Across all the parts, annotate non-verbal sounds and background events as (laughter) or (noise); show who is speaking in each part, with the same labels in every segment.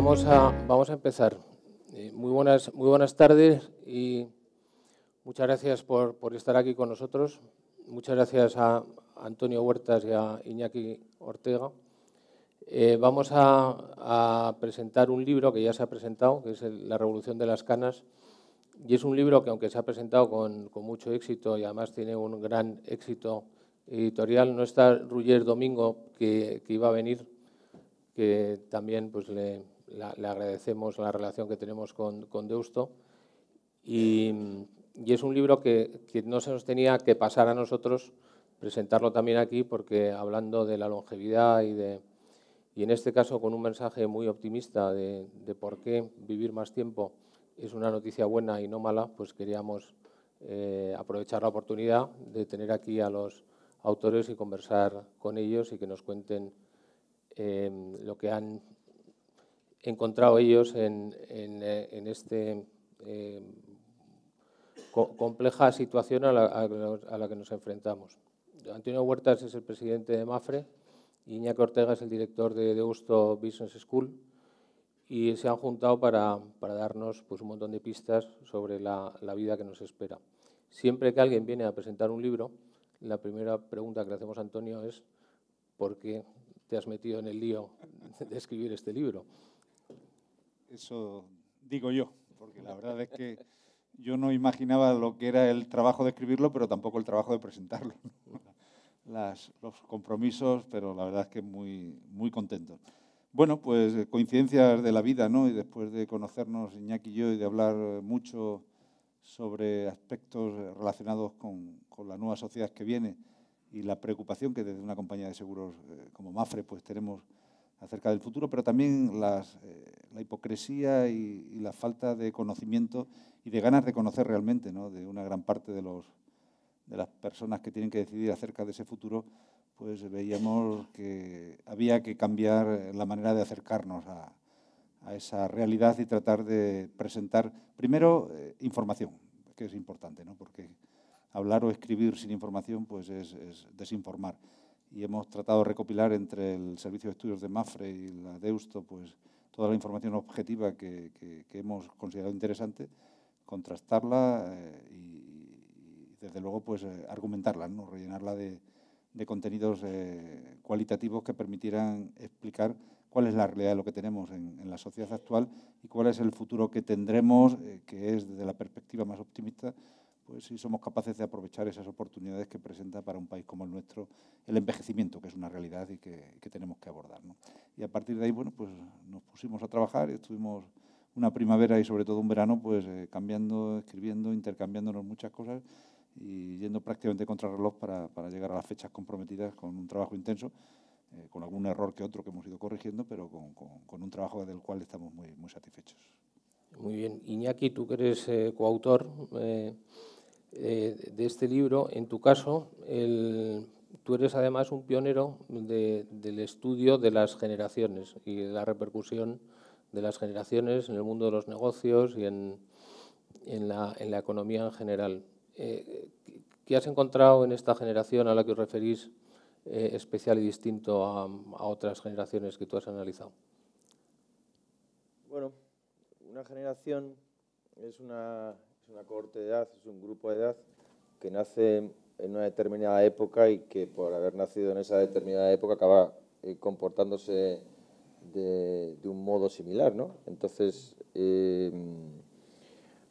Speaker 1: vamos a, vamos a empezar. Eh, muy, buenas, muy buenas tardes y muchas gracias por, estar aquí con nosotros. Muchas gracias a Antonio Huertas y a Iñaki Ortega. Eh, vamos a, presentar un libro que ya se ha presentado, que es La Revolución de las Canas. Y es un libro que, aunque se ha presentado con, mucho éxito y además tiene un gran éxito editorial, no está Ruyer Domingo, que, que iba a venir, que también pues, le, le agradecemos la relación que tenemos con, con Deusto. Y, es un libro que, no se nos tenía que pasar a nosotros presentarlo también aquí, porque hablando de la longevidad y, de, y en este caso con un mensaje muy optimista de, por qué vivir más tiempo es una noticia buena y no mala, pues queríamos eh, aprovechar la oportunidad de tener aquí a los autores y conversar con ellos y que nos cuenten eh, lo que han encontrado ellos en, eh, esta eh, compleja situación a la, que nos enfrentamos. Antonio Huertas es el presidente de MAFRE, Iñaki Ortega es el director de Deusto Business School y se han juntado para, darnos pues, un montón de pistas sobre la, la vida que nos espera. Siempre que alguien viene a presentar un libro, la primera pregunta que le hacemos a Antonio es ¿por qué
Speaker 2: te has metido en el lío de escribir este libro? Eso digo yo, porque la verdad es que yo no imaginaba lo que era el trabajo de escribirlo, pero tampoco el trabajo de presentarlo. los compromisos, pero la verdad es que muy, muy contento. Bueno, pues eh, coincidencias de la vida, ¿no? Y después de conocernos Iñaki y yo y de hablar eh, mucho sobre aspectos eh, relacionados con, con la nueva sociedad que viene y la preocupación que desde una compañía de seguros como Mafre pues tenemos acerca del futuro, pero también eh, la hipocresía y, la falta de conocimiento y de ganas de conocer realmente de una gran parte de, las personas que tienen que decidir acerca de ese futuro, pues veíamos que había que cambiar la manera de acercarnos a, esa realidad y tratar de presentar, primero, eh, información, que es importante, ¿no? porque hablar o escribir sin información pues es desinformar y hemos tratado de recopilar entre el Servicio de Estudios de MAFRE y la Deusto pues, toda la información objetiva que, hemos considerado interesante, contrastarla eh, y, desde luego, pues, eh, argumentarla, ¿no? rellenarla de, contenidos eh, cualitativos que permitieran explicar cuál es la realidad de lo que tenemos en, en la sociedad actual y cuál es el futuro que tendremos, que es desde la perspectiva más optimista, pues si somos capaces de aprovechar esas oportunidades que presenta para un país como el nuestro el envejecimiento, que es una realidad y que, tenemos que abordar. Y a partir de ahí, bueno, pues nos pusimos a trabajar, y estuvimos una primavera y sobre todo un verano, pues eh, cambiando, escribiendo, intercambiándonos muchas cosas y yendo prácticamente contra reloj para, llegar a las fechas comprometidas con un trabajo intenso, eh, con algún error que otro que hemos ido corrigiendo, pero con, un trabajo del cual estamos muy, muy satisfechos. Muy bien. Iñaki, tú que eres eh, coautor, eh, de
Speaker 1: este libro. En tu caso, tú eres además un pionero del estudio de las generaciones y de la repercusión de las generaciones en el mundo de los negocios y en, la, economía en general. Eh, ¿Qué has encontrado en esta generación a la que os referís eh, especial y distinto a, otras generaciones que tú has analizado?
Speaker 3: Bueno, una generación es una, una corte de edad, es un grupo de edad que nace en una determinada época y que por haber nacido en esa determinada época acaba eh, comportándose de, un modo similar, ¿no? Entonces, eh,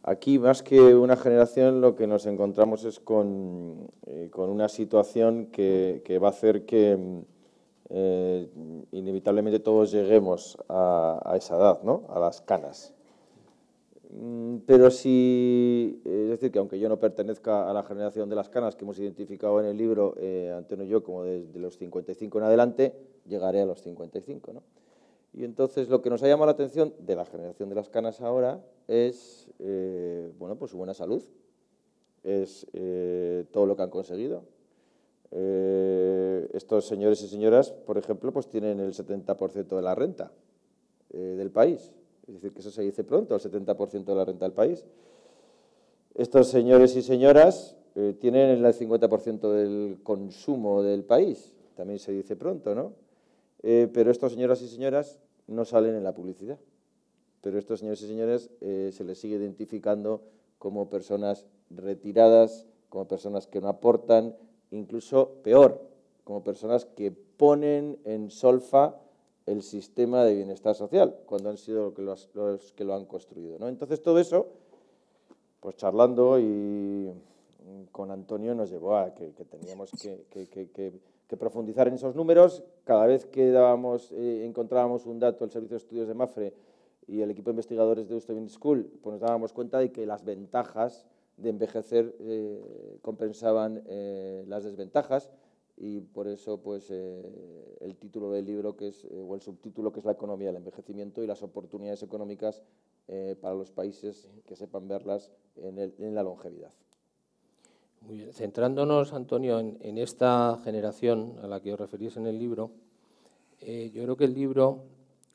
Speaker 3: aquí más que una generación lo que nos encontramos es con, eh, una situación que, va a hacer que inevitablemente todos lleguemos a, a esa edad, ¿no? A las canas. Mm, pero si, eh, es decir, que aunque yo no pertenezca a la generación de las canas que hemos identificado en el libro, eh, Antonio y yo, como desde los 55 en adelante, llegaré a los 55. ¿no? Y entonces lo que nos ha llamado la atención de la generación de las canas ahora es eh, bueno, pues su buena salud, es todo lo que han conseguido. estos señores y señoras, por ejemplo, pues tienen el 70% de la renta del país es decir, que eso se dice pronto, el 70% de la renta del país. Estos señores y señoras eh, tienen el 50% del consumo del país, también se dice pronto, ¿no? Eh, pero estos señoras y señoras no salen en la publicidad. Pero estos señores y señoras eh, se les sigue identificando como personas retiradas, como personas que no aportan, incluso peor, como personas que ponen en solfa el sistema de bienestar social, cuando han sido los que lo, han construido. ¿no? Entonces todo eso, pues charlando y mm, con Antonio nos llevó a que, teníamos que, profundizar en esos números. Cada vez que dábamos, eh, encontrábamos un dato, el Servicio de Estudios de MAFRE y el equipo de investigadores de Euston School, pues nos dábamos cuenta de que las ventajas de envejecer eh, compensaban eh, las desventajas y por eso pues eh, el título del libro que es eh, o el subtítulo que es la economía del envejecimiento y las oportunidades económicas
Speaker 1: eh, para los países que sepan verlas en, la longevidad. Muy bien. Centrándonos, Antonio, en, esta generación a la que os referís en el libro, yo creo que el libro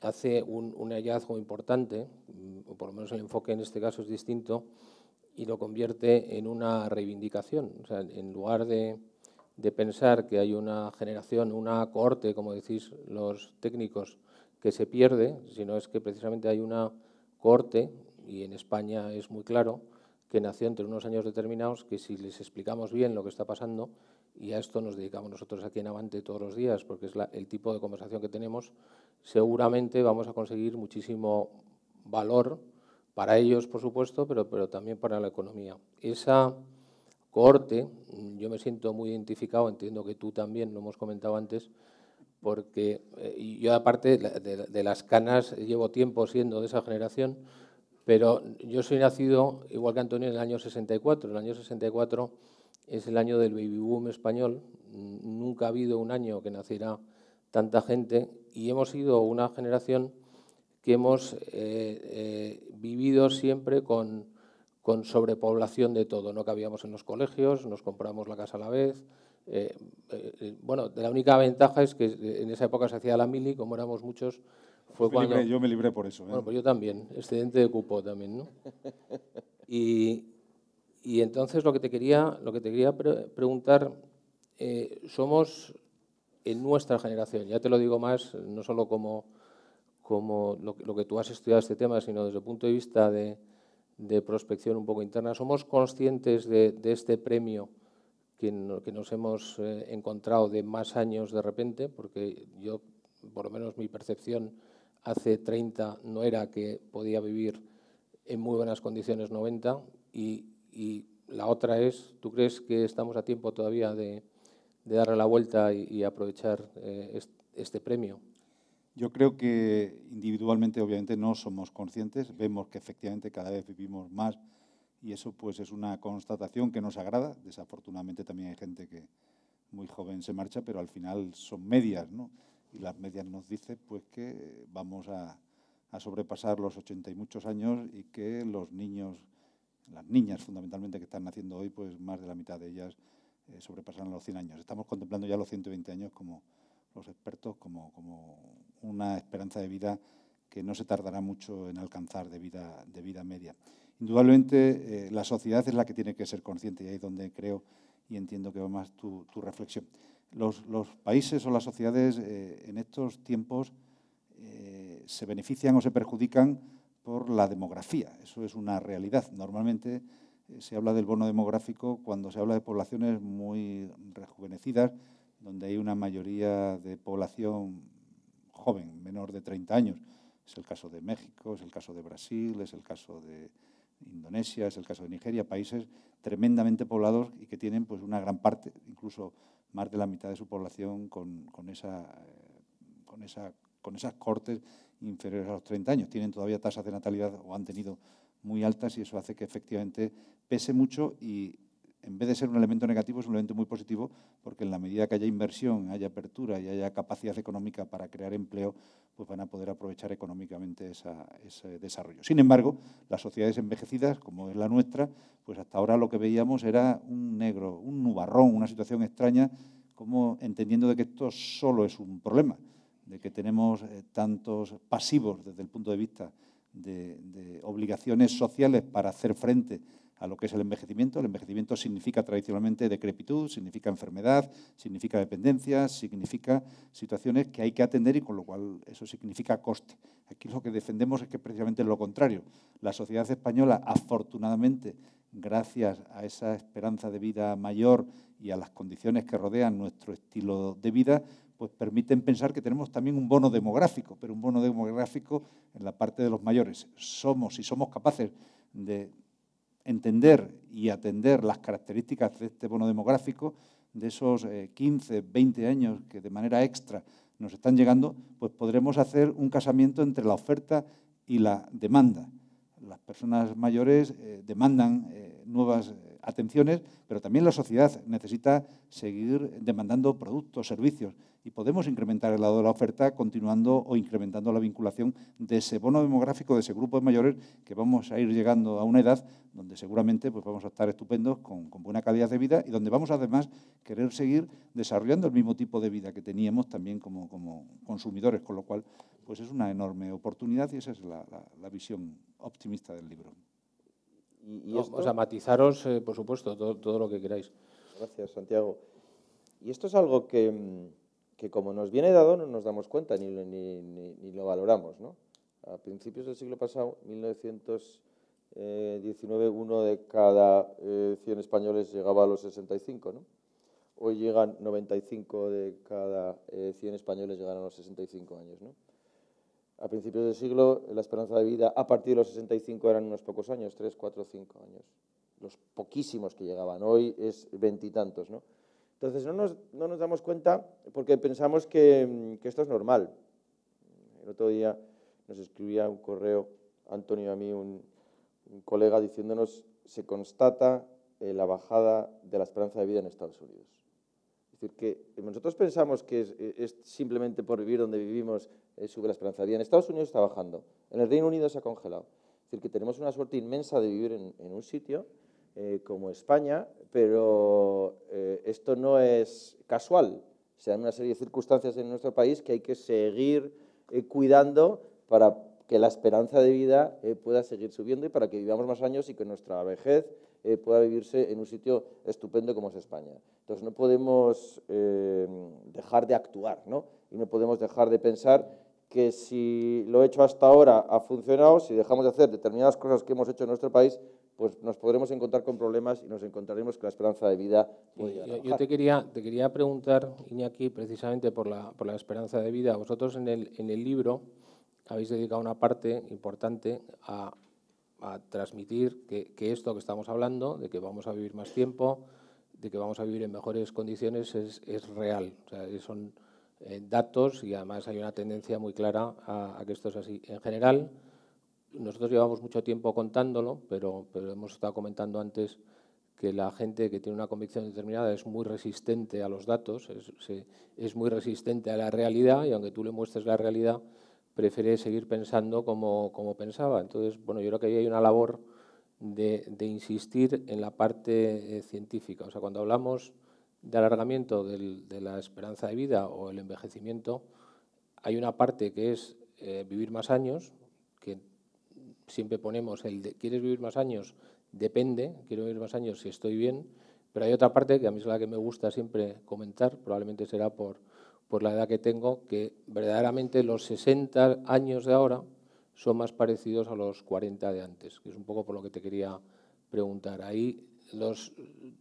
Speaker 1: hace un, un hallazgo importante, mm, o por lo menos el enfoque en este caso es distinto, y lo convierte en una reivindicación. O sea, en lugar de, de pensar que hay una generación, una cohorte, como decís los técnicos, que se pierde, sino es que precisamente hay una cohorte, y en España es muy claro, que nació entre unos años determinados, que si les explicamos bien lo que está pasando, y a esto nos dedicamos nosotros aquí en Avante todos los días, porque es el tipo de conversación que tenemos, seguramente vamos a conseguir muchísimo valor para ellos, por supuesto, pero, pero también para la economía. Esa cohorte, yo me siento muy identificado, entiendo que tú también, lo hemos comentado antes, porque eh, yo aparte de, las canas llevo tiempo siendo de esa generación, pero yo soy nacido, igual que Antonio, en el año 64. El año 64 es el año del baby boom español. Nunca ha habido un año que naciera tanta gente y hemos sido una generación que hemos eh, eh, vivido siempre con con sobrepoblación de todo. No cabíamos en los colegios, nos compramos la casa a la vez. Eh, eh, eh, bueno, la única ventaja es que en esa época se hacía la mili, como éramos muchos, fue cuando... yo me libré por eso. Bueno, pues yo también, excedente de cupo también, ¿no? Y, entonces lo que te quería, lo que te quería preguntar, somos en nuestra generación, ya te lo digo más, no solo como, como lo que tú has estudiado este tema, sino desde el punto de vista de de prospección un poco interna. Somos conscientes de, este premio que, nos hemos eh, encontrado de más años de repente, porque yo, por lo menos mi percepción hace 30 no era que podía vivir en muy buenas condiciones 90 y, la otra es, ¿tú crees que estamos a tiempo todavía de, darle la vuelta y, aprovechar eh, este
Speaker 2: premio? Yo creo que individualmente obviamente no somos conscientes, vemos que efectivamente cada vez vivimos más y eso pues es una constatación que nos agrada. Desafortunadamente también hay gente que muy joven se marcha, pero al final son medias, ¿no? Y las medias nos dicen pues que vamos a, sobrepasar los 80 y muchos años y que los niños, las niñas fundamentalmente que están naciendo hoy, pues más de la mitad de ellas eh, sobrepasan los 100 años. Estamos contemplando ya los 120 años como los expertos, como, como una esperanza de vida que no se tardará mucho en alcanzar de vida, de vida media. Indudablemente, eh, la sociedad es la que tiene que ser consciente y ahí es donde creo y entiendo que va más tu, reflexión. Los, países o las sociedades eh, en estos tiempos eh, se benefician o se perjudican por la demografía. Eso es una realidad. Normalmente se habla del bono demográfico cuando se habla de poblaciones muy rejuvenecidas, donde hay una mayoría de población joven, menor de 30 años. Es el caso de México, es el caso de Brasil, es el caso de Indonesia, es el caso de Nigeria, países tremendamente poblados y que tienen pues, una gran parte, incluso más de la mitad de su población con, esa, eh, con, esa, con esas cortes inferiores a los 30 años. Tienen todavía tasas de natalidad o han tenido muy altas y eso hace que efectivamente pese mucho y en vez de ser un elemento negativo, es un elemento muy positivo, porque en la medida que haya inversión, haya apertura y haya capacidad económica para crear empleo, pues van a poder aprovechar económicamente ese desarrollo. Sin embargo, las sociedades envejecidas, como es la nuestra, pues hasta ahora lo que veíamos era un negro, un nubarrón, una situación extraña, como entendiendo de que esto solo es un problema, de que tenemos eh, tantos pasivos desde el punto de vista de obligaciones sociales para hacer frente a lo que es el envejecimiento. El envejecimiento significa tradicionalmente decrepitud, significa enfermedad, significa dependencia, significa situaciones que hay que atender y con lo cual eso significa coste. Aquí lo que defendemos es que precisamente es lo contrario. La sociedad española, afortunadamente, gracias a esa esperanza de vida mayor y a las condiciones que rodean nuestro estilo de vida, pues permiten pensar que tenemos también un bono demográfico, pero un bono demográfico en la parte de los mayores. Somos, y somos capaces de entender y atender las características de este bono demográfico, de esos 15, eh, 20 años que de manera extra nos están llegando, pues podremos hacer un casamiento entre la oferta y la demanda. Las personas mayores eh, demandan eh, nuevas atenciones, pero también la sociedad necesita seguir demandando productos, servicios, y podemos incrementar el lado de la oferta continuando o incrementando la vinculación de ese bono demográfico, de ese grupo de mayores, que vamos a ir llegando a una edad donde seguramente pues, vamos a estar estupendos, con, buena calidad de vida, y donde vamos además a querer seguir desarrollando el mismo tipo de vida que teníamos también como, consumidores, con lo cual pues es una enorme oportunidad y esa es la visión optimista del libro. Y, O sea,
Speaker 1: matizaros, eh, por supuesto, todo, lo que queráis.
Speaker 3: Gracias, Santiago. Y esto es algo que, mm, como nos viene dado, no nos damos cuenta ni, ni, ni, lo valoramos. ¿no? A principios del siglo pasado, 1919, uno de cada 100 eh, españoles llegaba a los 65. ¿no? Hoy llegan 95 de cada 100 eh, españoles llegan a los 65 años. ¿no? a principios del siglo la esperanza de vida a partir de los 65 eran unos pocos años, 3, 4, 5 años. Los poquísimos que llegaban, hoy es veintitantos. ¿no? Entonces no nos, damos cuenta porque pensamos mm, que, esto es normal. El otro día nos escribía un correo, Antonio a mí, un, colega diciéndonos se constata eh, la bajada de la esperanza de vida en Estados Unidos decir, que nosotros pensamos que eh, es, simplemente por vivir donde vivimos eh, sube la esperanza de vida. En Estados Unidos está bajando, en el Reino Unido se ha congelado. Es decir, que tenemos una suerte inmensa de vivir en, un sitio eh, como España, pero eh, esto no es casual. Se dan una serie de circunstancias en nuestro país que hay que seguir cuidando para que la esperanza de vida pueda seguir subiendo y para que vivamos más años y que nuestra vejez eh, pueda vivirse en un sitio estupendo como es España. Entonces no podemos eh, dejar de actuar ¿no? y no podemos dejar de pensar que si lo hecho hasta ahora ha funcionado, si dejamos de hacer determinadas cosas que hemos hecho en nuestro país, pues nos podremos encontrar con problemas y nos encontraremos con la esperanza de vida
Speaker 1: yo, yo, te quería, te quería preguntar, Iñaki, precisamente por la, por la esperanza de vida. Vosotros en el, en el libro habéis dedicado una parte importante a a transmitir que, esto que estamos hablando, de que vamos a vivir más tiempo, de que vamos a vivir en mejores condiciones, es, real. son eh, datos y además hay una tendencia muy clara a, que esto es así. En general, nosotros llevamos mucho tiempo contándolo, pero, hemos estado comentando antes que la gente que tiene una convicción determinada es muy resistente a los datos, es muy resistente a la realidad y aunque tú le muestres la realidad, prefiere seguir pensando como, como pensaba. Entonces, bueno, yo creo que ahí hay una labor de, insistir en la parte eh, científica. O sea, cuando hablamos de alargamiento de la esperanza de vida o el envejecimiento, hay una parte que es eh, vivir más años, que siempre ponemos el de, ¿quieres vivir más años? Depende, quiero vivir más años si estoy bien, pero hay otra parte que a mí es la que me gusta siempre comentar, probablemente será por por la edad que tengo, que verdaderamente los 60 años de ahora son más parecidos a los 40 de antes, que es un poco por lo que te quería preguntar. Ahí los,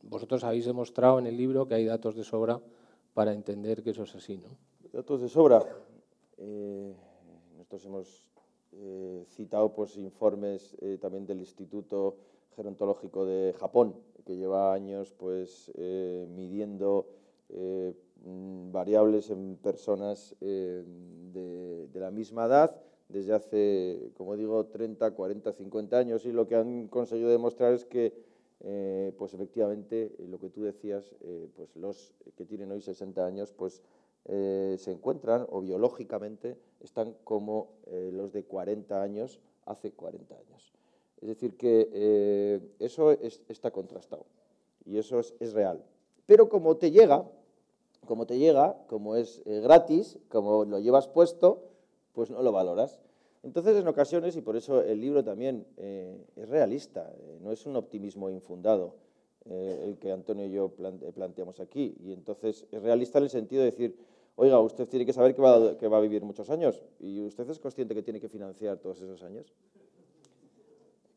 Speaker 1: vosotros habéis demostrado en el libro que hay datos de sobra para entender que eso es así, ¿no?
Speaker 3: Datos de sobra. Eh, nosotros hemos eh, citado pues, informes eh, también del Instituto Gerontológico de Japón, que lleva años pues, midiendo Mm, variables en personas eh, de, la misma edad desde hace, como digo, 30, 40, 50 años y lo que han conseguido demostrar es que, eh, pues efectivamente, eh, lo que tú decías, pues los que tienen hoy 60 años, pues se encuentran o biológicamente están como los de 40 años hace 40 años. Es decir, que eso está contrastado y eso es real. Pero como te llega, como te llega, como es eh, gratis, como lo llevas puesto, pues no lo valoras. Entonces, en ocasiones, y por eso el libro también eh, es realista, eh, no es un optimismo infundado el que Antonio y yo planteamos aquí. Y entonces es realista en el sentido de decir, oiga, usted tiene que saber que va, a, vivir muchos años y usted es consciente que tiene que financiar todos esos años.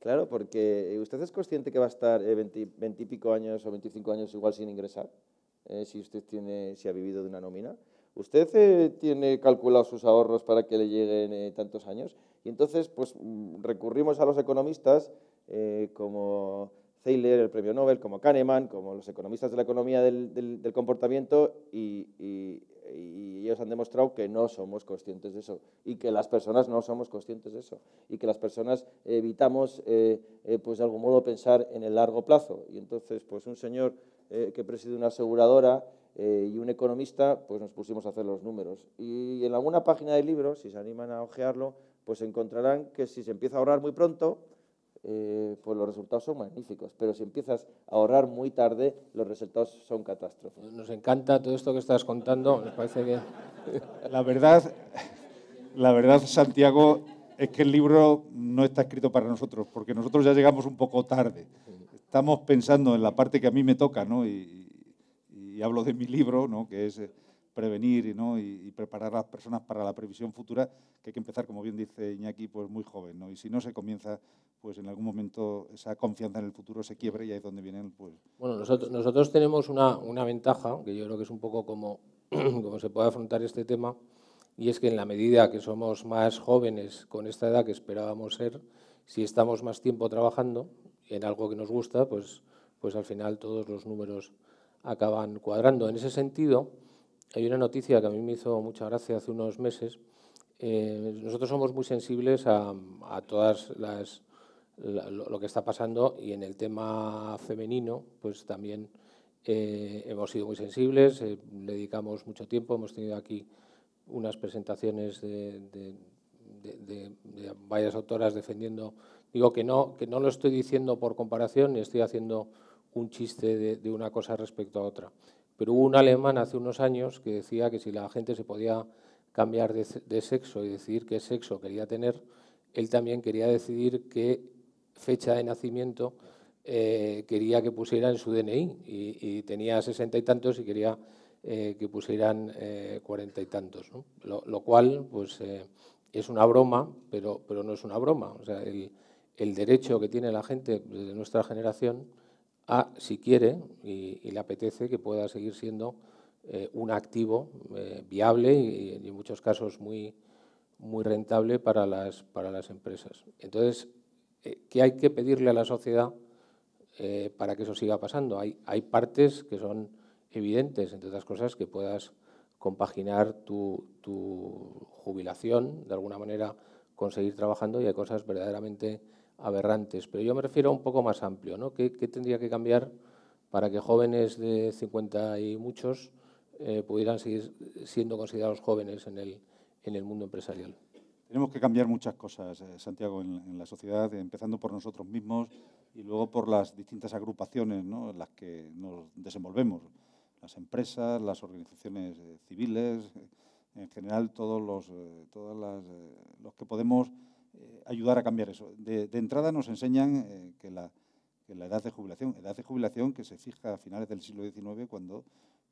Speaker 3: Claro, porque usted es consciente que va a estar veintipico años o veinticinco años igual sin ingresar. Eh, si usted tiene, si ha vivido de una nómina. Usted eh, tiene calculados sus ahorros para que le lleguen eh, tantos años. Y entonces, pues mm, recurrimos a los economistas como Zeiler, el premio Nobel, como Kahneman, como los economistas de la economía del, comportamiento, y, y, ellos han demostrado que no somos conscientes de eso, y que las personas no somos conscientes de eso, y que las personas evitamos, pues de algún modo, pensar en el largo plazo. Y entonces, pues un señor eh, que preside una aseguradora eh, y un economista, pues nos pusimos a hacer los números. Y en alguna página del libro, si se animan a hojearlo, pues encontrarán que si se empieza a ahorrar muy pronto, eh, pues los resultados son magníficos, pero si empiezas a ahorrar muy tarde, los resultados
Speaker 1: son catástrofes. Nos encanta todo esto que estás contando, nos parece que... (laughs) La verdad,
Speaker 2: la verdad, Santiago, es que el libro no está escrito para nosotros, porque nosotros ya llegamos un poco tarde estamos pensando en la parte que a mí me toca, ¿no? Y, hablo de mi libro, ¿no? Que es eh, prevenir ¿no? y, preparar a las personas para la previsión futura, que hay que empezar, como bien dice Iñaki, pues muy joven. ¿no? Y si no se comienza, pues en algún momento esa confianza en el futuro se quiebra y ahí es donde vienen... Pues, bueno, nosotros, nosotros
Speaker 1: tenemos una, ventaja, que yo creo que es un poco como, (clears throat) como se puede afrontar este tema, y es que en la medida que somos más jóvenes con esta edad que esperábamos ser, si estamos más tiempo trabajando, en algo que nos gusta, pues, pues al final todos los números acaban cuadrando. En ese sentido, hay una noticia que a mí me hizo mucha gracia hace unos meses. Eh, nosotros somos muy sensibles a, todas las lo que está pasando y en el tema femenino, pues también eh, hemos sido muy sensibles, eh, le dedicamos mucho tiempo, hemos tenido aquí unas presentaciones de, de varias autoras defendiendo Digo que no, que no lo estoy diciendo por comparación ni estoy haciendo un chiste de, una cosa respecto a otra. Pero hubo un alemán hace unos años que decía que si la gente se podía cambiar de, sexo y decidir qué sexo quería tener, él también quería decidir qué fecha de nacimiento eh, quería que pusiera en su DNI y, tenía sesenta y tantos y quería eh, que pusieran eh, cuarenta y tantos. Lo, cual pues, es una broma, pero, pero no es una broma. O sea, el derecho que tiene la gente de nuestra generación a, si quiere y, le apetece, que pueda seguir siendo eh, un activo eh, viable y, en muchos casos muy, muy rentable para las, para las empresas. Entonces, eh, ¿qué hay que pedirle a la sociedad para que eso siga pasando? Hay, hay partes que son evidentes, entre otras cosas, que puedas compaginar tu, tu jubilación, de alguna manera conseguir trabajando y hay cosas verdaderamente aberrantes, pero yo me refiero a un poco más amplio. ¿no? ¿Qué, tendría que cambiar para que jóvenes de 50 y muchos eh, pudieran seguir siendo considerados jóvenes en el,
Speaker 2: en el mundo empresarial? Tenemos que cambiar muchas cosas, eh, Santiago, en, la sociedad, empezando por nosotros mismos y luego por las distintas agrupaciones ¿no? en las que nos desenvolvemos, las empresas, las organizaciones eh, civiles, en general todos los, todas los que podemos eh, ayudar a cambiar eso. De, entrada nos enseñan eh, que, la, edad de jubilación, edad de jubilación que se fija a finales del siglo XIX cuando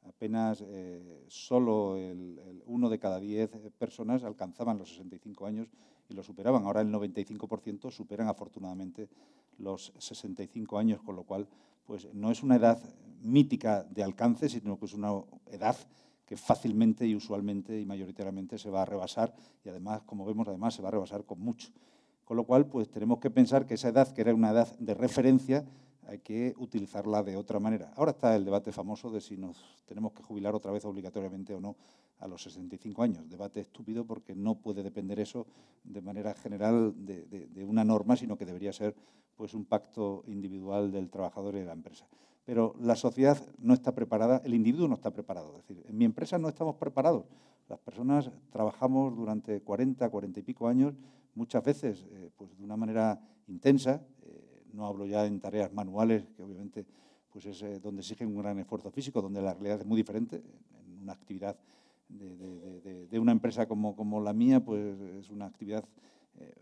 Speaker 2: apenas eh, solo el, uno de cada diez personas alcanzaban los 65 años y lo superaban. Ahora el 95% superan afortunadamente los 65 años, con lo cual pues no es una edad mítica de alcance, sino que es una edad que fácilmente y usualmente y mayoritariamente se va a rebasar y además, como vemos, además se va a rebasar con mucho. Con lo cual, pues tenemos que pensar que esa edad, que era una edad de referencia, hay que utilizarla de otra manera. Ahora está el debate famoso de si nos tenemos que jubilar otra vez obligatoriamente o no a los 65 años. Debate estúpido porque no puede depender eso de manera general de, de una norma, sino que debería ser pues, un pacto individual del trabajador y de la empresa pero la sociedad no está preparada, el individuo no está preparado. Es decir, en mi empresa no estamos preparados. Las personas trabajamos durante 40, 40 y pico años, muchas veces eh, pues de una manera intensa, eh, no hablo ya en tareas manuales, que obviamente pues es eh, donde exigen un gran esfuerzo físico, donde la realidad es muy diferente, en una actividad de, una empresa como, la mía, pues es una actividad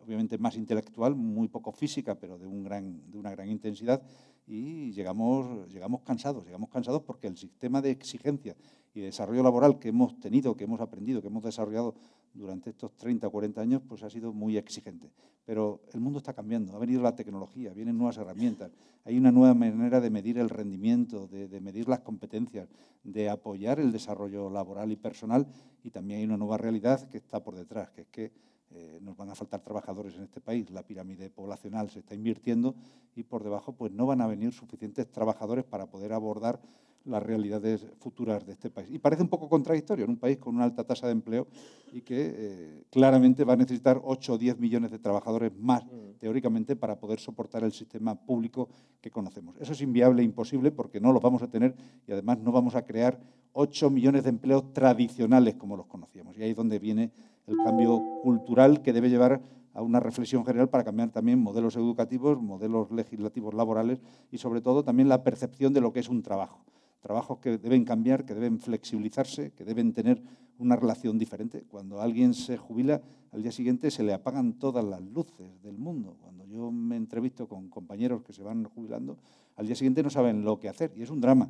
Speaker 2: obviamente más intelectual, muy poco física, pero de, un gran, de una gran intensidad y llegamos, llegamos cansados, llegamos cansados porque el sistema de exigencia y desarrollo laboral que hemos tenido, que hemos aprendido, que hemos desarrollado durante estos 30 o 40 años, pues ha sido muy exigente. Pero el mundo está cambiando, ha venido la tecnología, vienen nuevas herramientas, hay una nueva manera de medir el rendimiento, de medir las competencias, de apoyar el desarrollo laboral y personal y también hay una nueva realidad que está por detrás, que es que eh, nos van a faltar trabajadores en este país, la pirámide poblacional se está invirtiendo y por debajo pues no van a venir suficientes trabajadores para poder abordar las realidades futuras de este país. Y parece un poco contradictorio en un país con una alta tasa de empleo y que eh, claramente va a necesitar 8 o 10 millones de trabajadores más, mm. teóricamente, para poder soportar el sistema público que conocemos. Eso es inviable, e imposible, porque no los vamos a tener y además no vamos a crear 8 millones de empleos tradicionales como los conocíamos. Y ahí es donde viene el cambio cultural que debe llevar a una reflexión general para cambiar también modelos educativos, modelos legislativos laborales y sobre todo también la percepción de lo que es un trabajo. Trabajos que deben cambiar, que deben flexibilizarse, que deben tener una relación diferente. Cuando alguien se jubila, al día siguiente se le apagan todas las luces del mundo. Cuando yo me entrevisto con compañeros que se van jubilando, al día siguiente no saben lo que hacer y es un drama.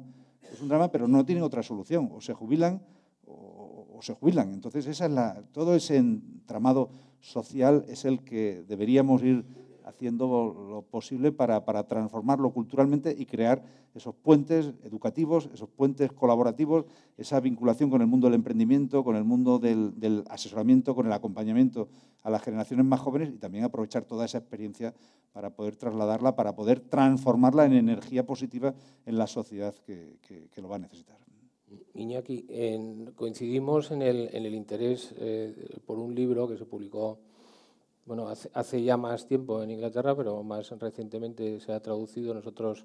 Speaker 2: Es un drama, pero no tienen otra solución. O se jubilan o se jubilan. Entonces, esa es la, todo ese entramado social es el que deberíamos ir haciendo lo posible para, transformarlo culturalmente y crear esos puentes educativos, esos puentes colaborativos, esa vinculación con el mundo del emprendimiento, con el mundo del, asesoramiento, con el acompañamiento a las generaciones más jóvenes y también aprovechar toda esa experiencia para poder trasladarla, para poder transformarla en energía positiva en la sociedad que lo va a necesitar.
Speaker 1: Iñaki, coincidimos en el, interés eh, por un libro que se publicó bueno, hace, ya más tiempo en Inglaterra, pero más recientemente se ha traducido. Nosotros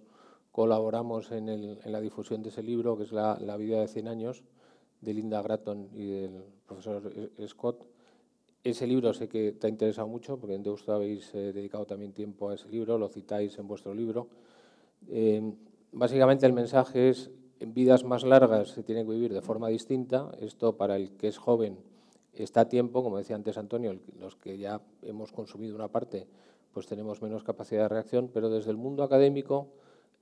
Speaker 1: colaboramos en, la difusión de ese libro, que es la, vida de 100 años, de Linda Gratton y del profesor Scott. Ese libro sé que te ha interesado mucho, porque en Deusto habéis eh, dedicado también tiempo a ese libro, lo citáis en vuestro libro. Eh, básicamente el mensaje es en vidas más largas se tiene que vivir de forma distinta. Esto para el que es joven está a tiempo, como decía antes Antonio, los que ya hemos consumido una parte, pues tenemos menos capacidad de reacción, pero desde el mundo académico,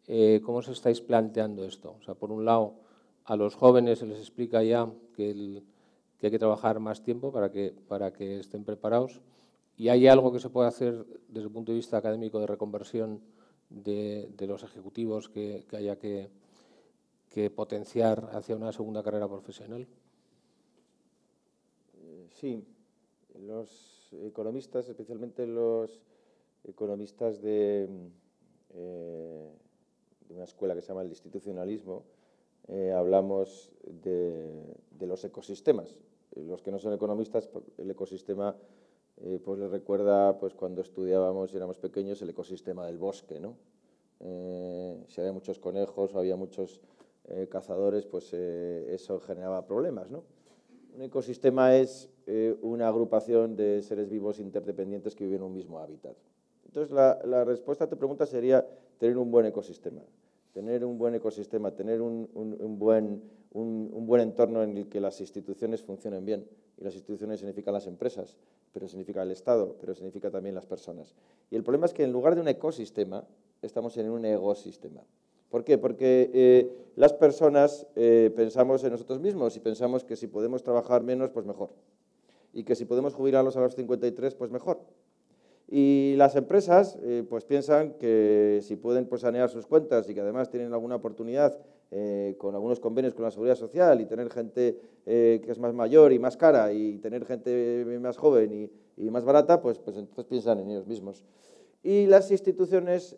Speaker 1: eh, ¿cómo os estáis planteando esto? O sea, por un lado, a los jóvenes se les explica ya que, hay que trabajar más tiempo para que, estén preparados. ¿Y hay algo que se puede hacer desde el punto de vista académico de reconversión de, los ejecutivos que haya que, que potenciar hacia una segunda carrera profesional? Eh, sí,
Speaker 3: los economistas, especialmente los economistas mm, eh, de, una escuela que se llama el institucionalismo, eh, hablamos de, los ecosistemas. Los que no son economistas, pues, el ecosistema pues les recuerda pues, cuando estudiábamos y éramos pequeños el ecosistema del bosque. ¿no? si había muchos conejos o había muchos eh, cazadores, pues eh, eso generaba problemas. ¿no? Un ecosistema es eh, una agrupación de seres vivos interdependientes que viven en un mismo hábitat. Entonces, la, respuesta a tu pregunta sería tener un buen ecosistema. Tener un buen ecosistema, tener un, buen, un buen entorno en el que las instituciones funcionen bien. Y las instituciones significan las empresas, pero significa el Estado, pero significa también las personas. Y el problema es que en lugar de un ecosistema, estamos en un egosistema. ¿Por qué? Porque eh, las personas eh, pensamos en nosotros mismos y pensamos que si podemos trabajar menos, pues mejor. Y que si podemos jubilarlos a los 53, pues mejor. Y las empresas eh, pues piensan que si pueden pues, sanear sus cuentas y que además tienen alguna oportunidad con algunos convenios con la seguridad social y tener gente que es más mayor y más cara y tener gente más joven y, y más barata, pues, pues entonces piensan en ellos mismos. Y las instituciones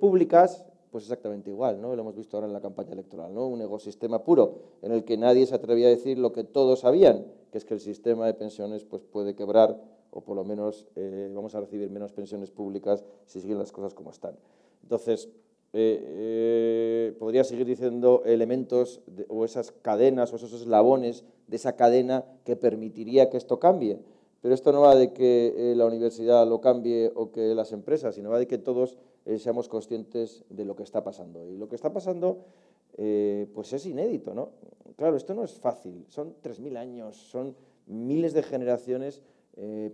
Speaker 3: públicas pues exactamente igual, ¿no? Lo hemos visto ahora en la campaña electoral, ¿no? Un ecosistema puro en el que nadie se atrevía a decir lo que todos sabían, que es que el sistema de pensiones pues, puede quebrar o por lo menos eh, vamos a recibir menos pensiones públicas si siguen las cosas como están. Entonces, eh, eh, podría seguir diciendo elementos o esas cadenas o esos eslabones de esa cadena que permitiría que esto cambie. Pero esto no va de que eh, la universidad lo cambie o que las empresas, sino va de que todos eh, seamos conscientes de lo que está pasando. Y lo que está pasando eh, pues es inédito, ¿no? Claro, esto no es fácil. Son 3.000 años, son miles de generaciones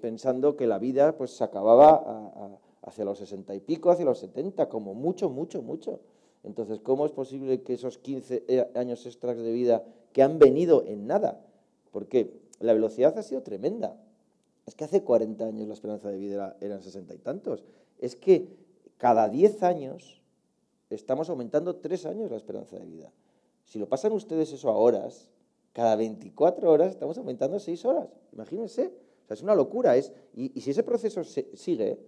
Speaker 3: pensando que la vida pues, se acababa hacia los 60 y pico, hacia los 70, como mucho, mucho, mucho. Entonces, ¿cómo es posible que esos 15 años extras de vida que han venido en nada? Porque la velocidad ha sido tremenda. Es que hace 40 años la esperanza de vida era, eran 60 y tantos. Es que cada 10 años estamos aumentando 3 años la esperanza de vida. Si lo pasan ustedes eso a horas, cada 24 horas estamos aumentando 6 horas. Imagínense. sea, es una locura. Es, y, si ese proceso sigue,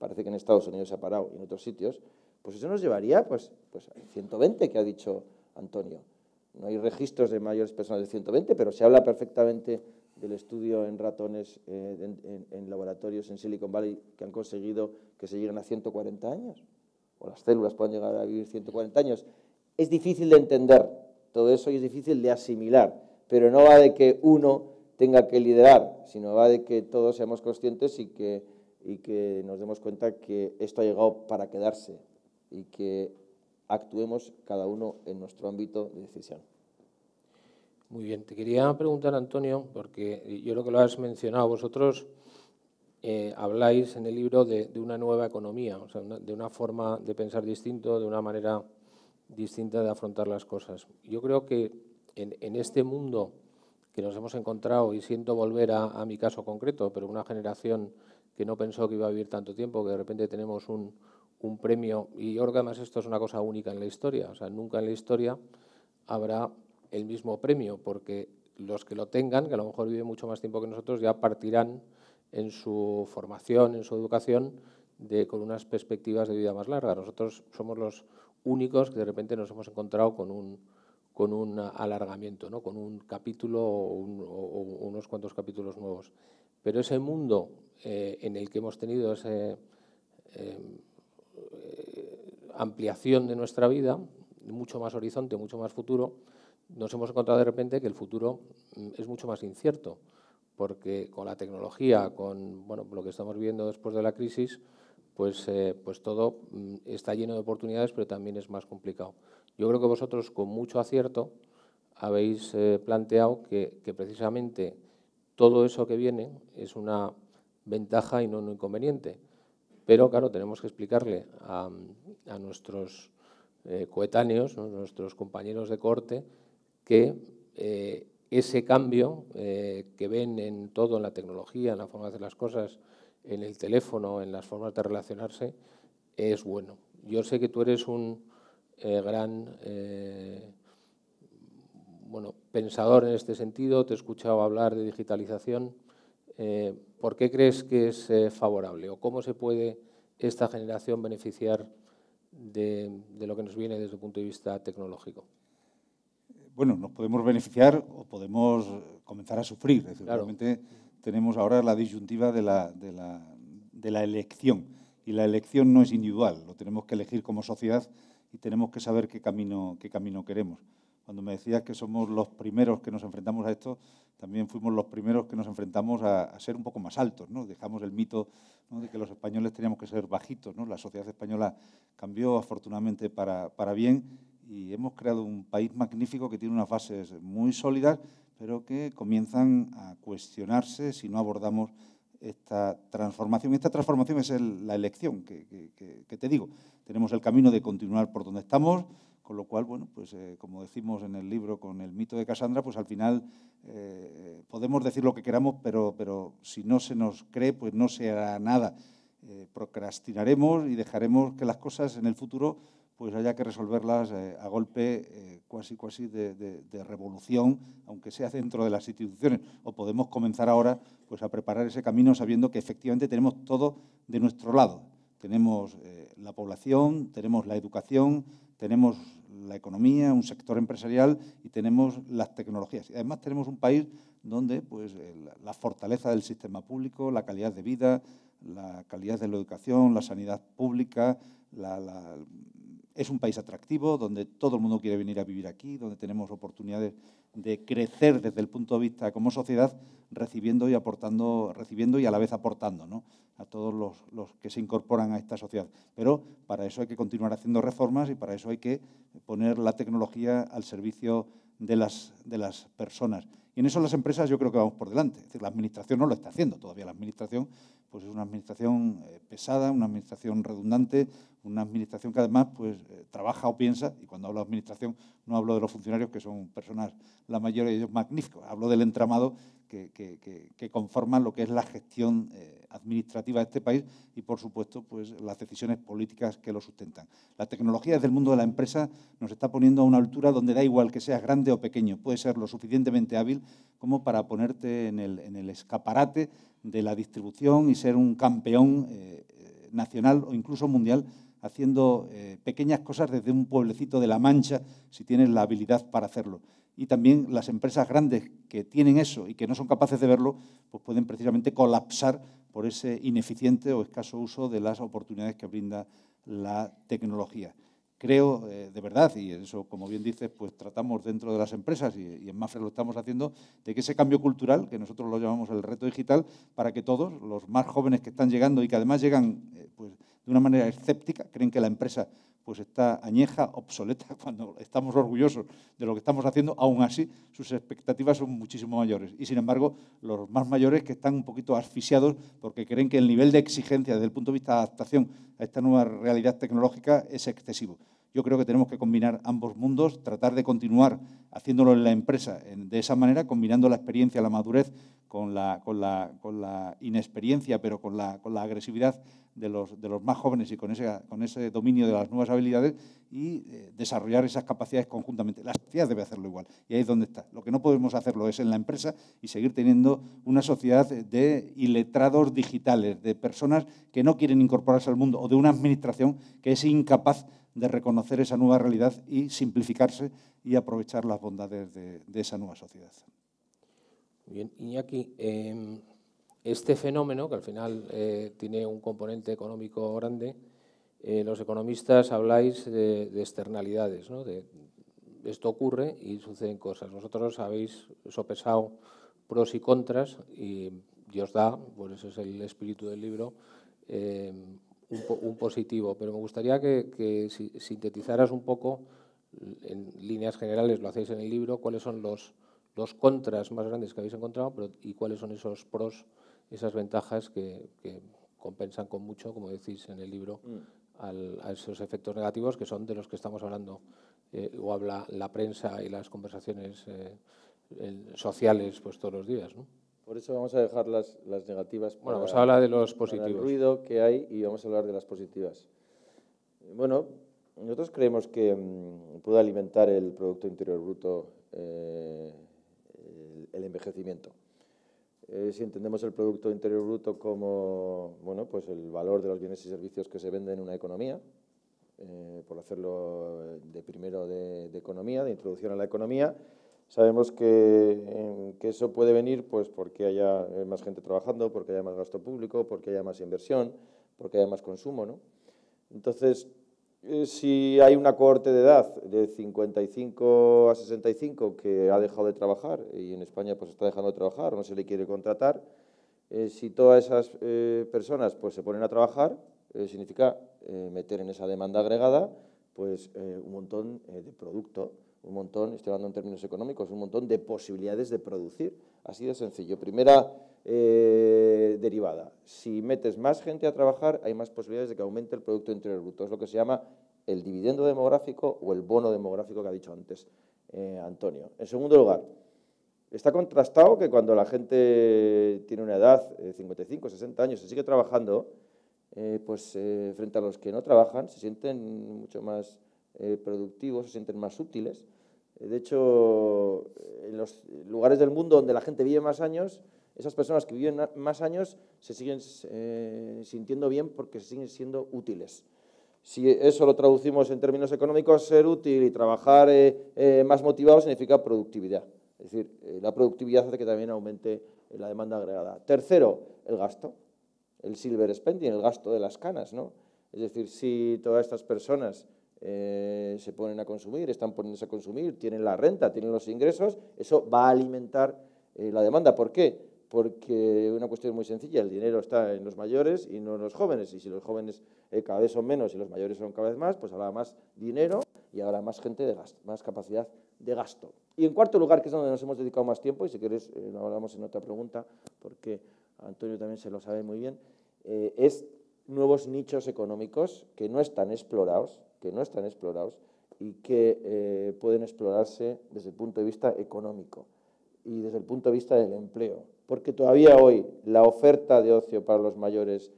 Speaker 3: parece que en Estados Unidos se ha parado y en otros sitios, pues eso nos llevaría pues, pues a 120 que ha dicho Antonio. No hay registros de mayores personas de 120, pero se habla perfectamente del estudio en ratones eh, en, laboratorios en Silicon Valley que han conseguido que se lleguen a 140 años, o las células puedan llegar a vivir 140 años. Es difícil de entender todo eso y es difícil de asimilar, pero no va de que uno tenga que liderar, sino va de que todos seamos conscientes y que, y que nos demos cuenta que esto ha llegado para quedarse y que actuemos cada uno en nuestro ámbito de
Speaker 1: decisión. Muy bien, te quería preguntar, Antonio, porque yo creo que lo has mencionado. Vosotros eh, habláis en el libro de, una nueva economía, de una forma de pensar distinto, de una manera distinta de afrontar las cosas. Yo creo que en, este mundo que nos hemos encontrado, y siento volver a, mi caso concreto, pero una generación que no pensó que iba a vivir tanto tiempo, que de repente tenemos un, un premio, y yo creo además esto es una cosa única en la historia, o sea, nunca en la historia habrá el mismo premio, porque los que lo tengan, que a lo mejor viven mucho más tiempo que nosotros, ya partirán en su formación, en su educación, con unas perspectivas de vida más largas. Nosotros somos los únicos que de repente nos hemos encontrado con un, con un alargamiento, con un capítulo o, unos cuantos capítulos nuevos. Pero ese mundo eh, en el que hemos tenido esa eh, ampliación de nuestra vida, mucho más horizonte, mucho más futuro, nos hemos encontrado de repente que el futuro mm, es mucho más incierto, porque con la tecnología, con bueno, lo que estamos viendo después de la crisis, pues, eh, pues todo mm, está lleno de oportunidades, pero también es más complicado. Yo creo que vosotros, con mucho acierto, habéis eh, planteado que, precisamente todo eso que viene es una ventaja y no un inconveniente. Pero, claro, tenemos que explicarle a, nuestros eh, coetáneos, nuestros compañeros de corte, que eh, ese cambio eh, que ven en todo, en la tecnología, en la forma de hacer las cosas, en el teléfono, en las formas de relacionarse, es bueno. Yo sé que tú eres un eh, gran bueno, pensador en este sentido, te he escuchado hablar de digitalización. ¿Por qué crees que es favorable o cómo se puede esta generación beneficiar de lo que nos viene desde el punto de vista tecnológico?
Speaker 2: bueno, nos podemos beneficiar o podemos eh, comenzar a sufrir. realmente tenemos ahora la disyuntiva de la, elección. Y la elección no es individual, lo tenemos que elegir como sociedad y tenemos que saber qué camino, qué camino queremos. Cuando me decías que somos los primeros que nos enfrentamos a esto, también fuimos los primeros que nos enfrentamos a, ser un poco más altos, ¿no? Dejamos el mito de que los españoles teníamos que ser bajitos, La sociedad española cambió afortunadamente para bien y hemos creado un país magnífico que tiene unas bases muy sólidas, pero que comienzan a cuestionarse si no abordamos esta transformación. Y Esta transformación es la elección que, te digo. Tenemos el camino de continuar por donde estamos, con lo cual, bueno, pues eh, como decimos en el libro con el mito de Casandra, pues al final eh, podemos decir lo que queramos, pero, pero si no se nos cree, pues no se hará nada. Eh, procrastinaremos y dejaremos que las cosas en el futuro pues haya que resolverlas eh, a golpe eh, casi de, revolución, aunque sea dentro de las instituciones. O podemos comenzar ahora pues, a preparar ese camino sabiendo que efectivamente tenemos todo de nuestro lado. Tenemos eh, la población, tenemos la educación, tenemos la economía, un sector empresarial y tenemos las tecnologías. Y además tenemos un país donde pues, la fortaleza del sistema público, la calidad de vida, la calidad de la educación, la sanidad pública, la es un país atractivo, donde todo el mundo quiere venir a vivir aquí, donde tenemos oportunidades de crecer desde el punto de vista como sociedad, recibiendo y aportando, recibiendo y a la vez aportando a todos los, que se incorporan a esta sociedad. Pero para eso hay que continuar haciendo reformas y para eso hay que poner la tecnología al servicio de las, de las personas. Y en eso las empresas yo creo que vamos por delante. Es decir, la administración no lo está haciendo todavía. La administración pues es una administración eh, pesada, una administración redundante, una administración que además pues, eh, trabaja o piensa, y cuando hablo de administración no hablo de los funcionarios, que son personas, la mayoría de ellos magníficos, hablo del entramado que, que, que, conforma lo que es la gestión eh, administrativa de este país y, por supuesto, pues, las decisiones políticas que lo sustentan. La tecnología desde el mundo de la empresa nos está poniendo a una altura donde da igual que seas grande o pequeño, puedes ser lo suficientemente hábil como para ponerte en el, escaparate de la distribución y ser un campeón eh, nacional o incluso mundial haciendo eh, pequeñas cosas desde un pueblecito de La Mancha, si tienes la habilidad para hacerlo. Y también las empresas grandes que tienen eso y que no son capaces de verlo, pues pueden precisamente colapsar por ese ineficiente o escaso uso de las oportunidades que brinda la tecnología. Creo, eh, de verdad, y eso, como bien dices, pues tratamos dentro de las empresas y, en MAFRE lo estamos haciendo, de que ese cambio cultural, que nosotros lo llamamos el reto digital, para que todos, los más jóvenes que están llegando y que además llegan eh, pues, de una manera escéptica, creen que la empresa pues está añeja, obsoleta, (laughs) cuando estamos orgullosos de lo que estamos haciendo, aún así sus expectativas son muchísimo mayores. Y sin embargo, los más mayores que están un poquito asfixiados porque creen que el nivel de exigencia desde el punto de vista de adaptación a esta nueva realidad tecnológica es excesivo. Yo creo que tenemos que combinar ambos mundos, tratar de continuar haciéndolo en la empresa de esa manera, combinando la experiencia, la madurez con la, inexperiencia, pero con la agresividad de los, de los más jóvenes y con ese, con ese dominio de las nuevas habilidades y eh, desarrollar esas capacidades conjuntamente. La sociedad debe hacerlo igual y ahí es donde está. Lo que no podemos hacerlo es en la empresa y seguir teniendo una sociedad de iletrados digitales, de personas que no quieren incorporarse al mundo o de una administración que es incapaz de reconocer esa nueva realidad y simplificarse y aprovechar las bondades de, esa nueva sociedad. Muy bien, Iñaki, eh,
Speaker 1: este fenómeno, que al final eh, tiene un componente económico grande, eh, los economistas habláis de, externalidades, ¿no? de, esto ocurre y suceden cosas. Vosotros habéis sopesado pros y contras y Dios da, por pues eso es el espíritu del libro, eh, un, positivo. Pero me gustaría que, sintetizaras un poco, en líneas generales lo hacéis en el libro, cuáles son los, los contras más grandes que habéis encontrado y cuáles son esos pros esas ventajas que, compensan con mucho, como decís en el libro, mm. a esos efectos negativos que son de los que estamos hablando eh, o habla la prensa y las conversaciones eh, sociales pues todos los días.
Speaker 3: Por eso vamos a dejar las, negativas. bueno, vamos pues a hablar de los positivos. El ruido que hay y vamos a hablar de las positivas. Bueno, nosotros creemos que mm, puede alimentar el Producto Interior Bruto eh, el envejecimiento. Eh, si entendemos el Producto Interior Bruto como bueno, pues el valor de los bienes y servicios que se venden en una economía, eh, por hacerlo eh, de primero de, economía, de introducción a la economía, sabemos que, que, eso puede venir pues, porque haya más gente trabajando, porque haya más gasto público, porque haya más inversión, porque haya más consumo. ¿no? Entonces, eh, si hay una cohorte de edad de 55 a 65 que ha dejado de trabajar y en España pues está dejando de trabajar, o no se le quiere contratar, eh, si todas esas eh, personas pues se ponen a trabajar, significa meter en esa demanda agregada pues un montón de producto, un montón, estoy hablando en términos económicos, un montón de posibilidades de producir. Así de sencillo. Primera eh, derivada. Si metes más gente a trabajar, hay más posibilidades de que aumente el Producto Interior Bruto. Es lo que se llama el dividendo demográfico o el bono demográfico que ha dicho antes eh, Antonio. En segundo lugar, está contrastado que cuando la gente tiene una edad, de 55, 60 años, y sigue trabajando, eh, pues frente a los que no trabajan, se sienten mucho más productivos, se sienten más útiles. de hecho, en los lugares del mundo donde la gente vive más años, esas personas que viven más años se siguen eh, sintiendo bien porque siguen siendo útiles. Si eso lo traducimos en términos económicos, ser útil y trabajar eh, eh, más motivado significa productividad. Es decir, la productividad hace que también aumente la demanda agregada. Tercero, el gasto, el silver spending, el gasto de las canas. ¿no? Es decir, si todas estas personas se ponen a consumir, están poniéndose a consumir, tienen la renta, tienen los ingresos, eso va a alimentar la demanda. ¿Por qué? porque una cuestión muy sencilla, el dinero está en los mayores y no en los jóvenes, y si los jóvenes eh, cada vez son menos y los mayores son cada vez más, pues habrá más dinero y habrá más gente de gasto, más capacidad de gasto. Y en cuarto lugar, que es donde nos hemos dedicado más tiempo, y si quieres eh, lo hablamos en otra pregunta, porque Antonio también se lo sabe muy bien, eh, es nuevos nichos económicos que no están explorados, que no están explorados y que pueden explorarse desde el punto de vista económico y desde el punto de vista del empleo porque todavía hoy la oferta de ocio para los mayores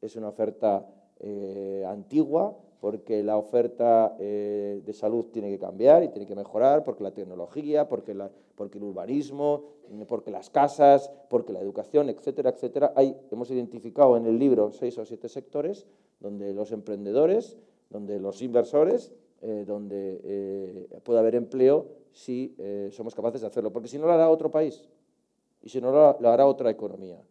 Speaker 3: es una oferta eh, antigua, porque la oferta eh, de salud tiene que cambiar y tiene que mejorar, porque la tecnología, porque, el urbanismo, porque las casas, porque la educación, etcétera, etcétera. hemos identificado en el libro seis o siete sectores donde los emprendedores, donde los inversores, eh, donde puede haber empleo si somos capaces de hacerlo, porque si no lo hará otro país y si no, lo, hará otra economía.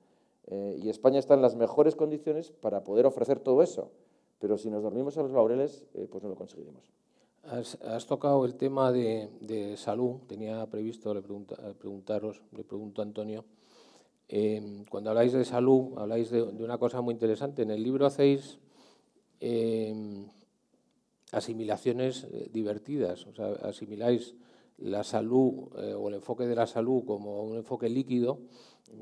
Speaker 3: Eh, y España está en las mejores condiciones para poder ofrecer todo eso. Pero si nos dormimos a los laureles, eh, pues no lo conseguiremos.
Speaker 1: Has, tocado el tema de, salud. Tenía previsto le preguntaros, le pregunto a Antonio. Eh, cuando habláis de salud, habláis de, de, una cosa muy interesante. En el libro hacéis asimilaciones divertidas. O sea, asimiláis la salud eh, o el enfoque de la salud como un enfoque líquido,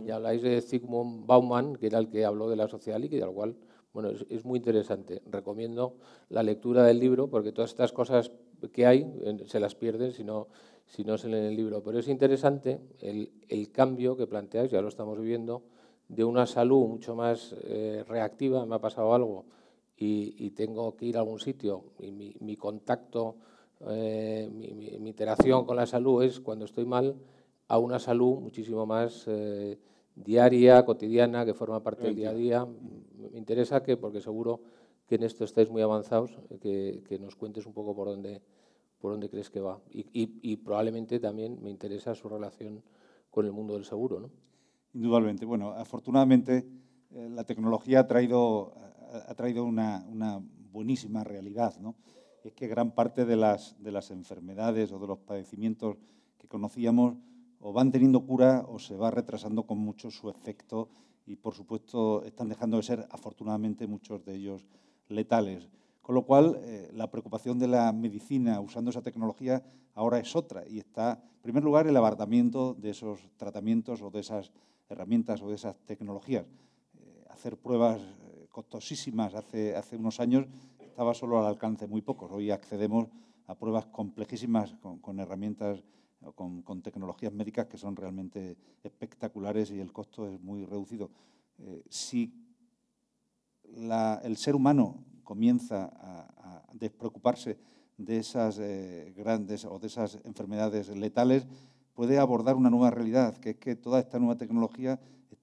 Speaker 1: ya habláis de Zygmunt Bauman, que era el que habló de la sociedad líquida, lo cual bueno, es, muy interesante. Recomiendo la lectura del libro porque todas estas cosas que hay eh, se las pierden si no, si no se leen el libro. Pero es interesante el, cambio que planteáis, ya lo estamos viviendo, de una salud mucho más eh, reactiva, me ha pasado algo y, tengo que ir a algún sitio y mi, mi contacto eh, mi, interacción con la salud es cuando estoy mal a una salud muchísimo más eh, diaria, cotidiana, que forma parte del día a día. Me interesa que, porque seguro que en esto estáis muy avanzados, que, nos cuentes un poco por dónde, por dónde crees que va. Y, probablemente
Speaker 2: también me interesa su relación con el mundo del seguro. ¿no? Indudablemente. Bueno, afortunadamente eh, la tecnología ha traído, ha traído una, una buenísima realidad. ¿no? es que gran parte de las, de las enfermedades o de los padecimientos que conocíamos o van teniendo cura o se va retrasando con mucho su efecto y, por supuesto, están dejando de ser, afortunadamente, muchos de ellos letales. Con lo cual, eh, la preocupación de la medicina usando esa tecnología ahora es otra y está, en primer lugar, el abaratamiento de esos tratamientos o de esas herramientas o de esas tecnologías. Eh, hacer pruebas eh, costosísimas hace, hace unos años estaba solo al alcance de muy pocos. Hoy accedemos a pruebas complejísimas con, herramientas o con, tecnologías médicas que son realmente espectaculares y el costo es muy reducido. Eh, si el ser humano comienza a, despreocuparse de esas eh, grandes o de esas enfermedades letales, puede abordar una nueva realidad, que es que toda esta nueva tecnología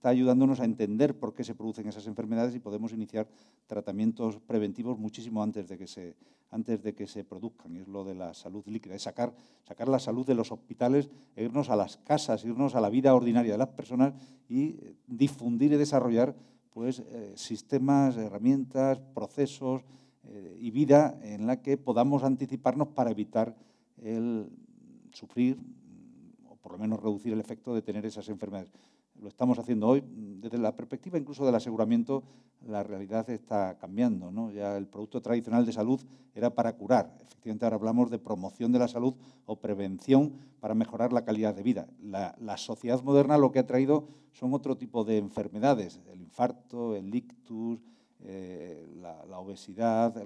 Speaker 2: está ayudándonos a entender por qué se producen esas enfermedades y podemos iniciar tratamientos preventivos muchísimo antes de que se, antes de que se produzcan. Es lo de la salud líquida, es sacar, sacar la salud de los hospitales, e irnos a las casas, irnos a la vida ordinaria de las personas y eh, difundir y desarrollar pues, eh, sistemas, herramientas, procesos eh, y vida en la que podamos anticiparnos para evitar el sufrir o por lo menos reducir el efecto de tener esas enfermedades lo estamos haciendo hoy, desde la perspectiva incluso del aseguramiento, la realidad está cambiando. ¿no? Ya el producto tradicional de salud era para curar. Efectivamente, ahora hablamos de promoción de la salud o prevención para mejorar la calidad de vida. La, la sociedad moderna lo que ha traído son otro tipo de enfermedades, el infarto, el ictus, eh, la, obesidad,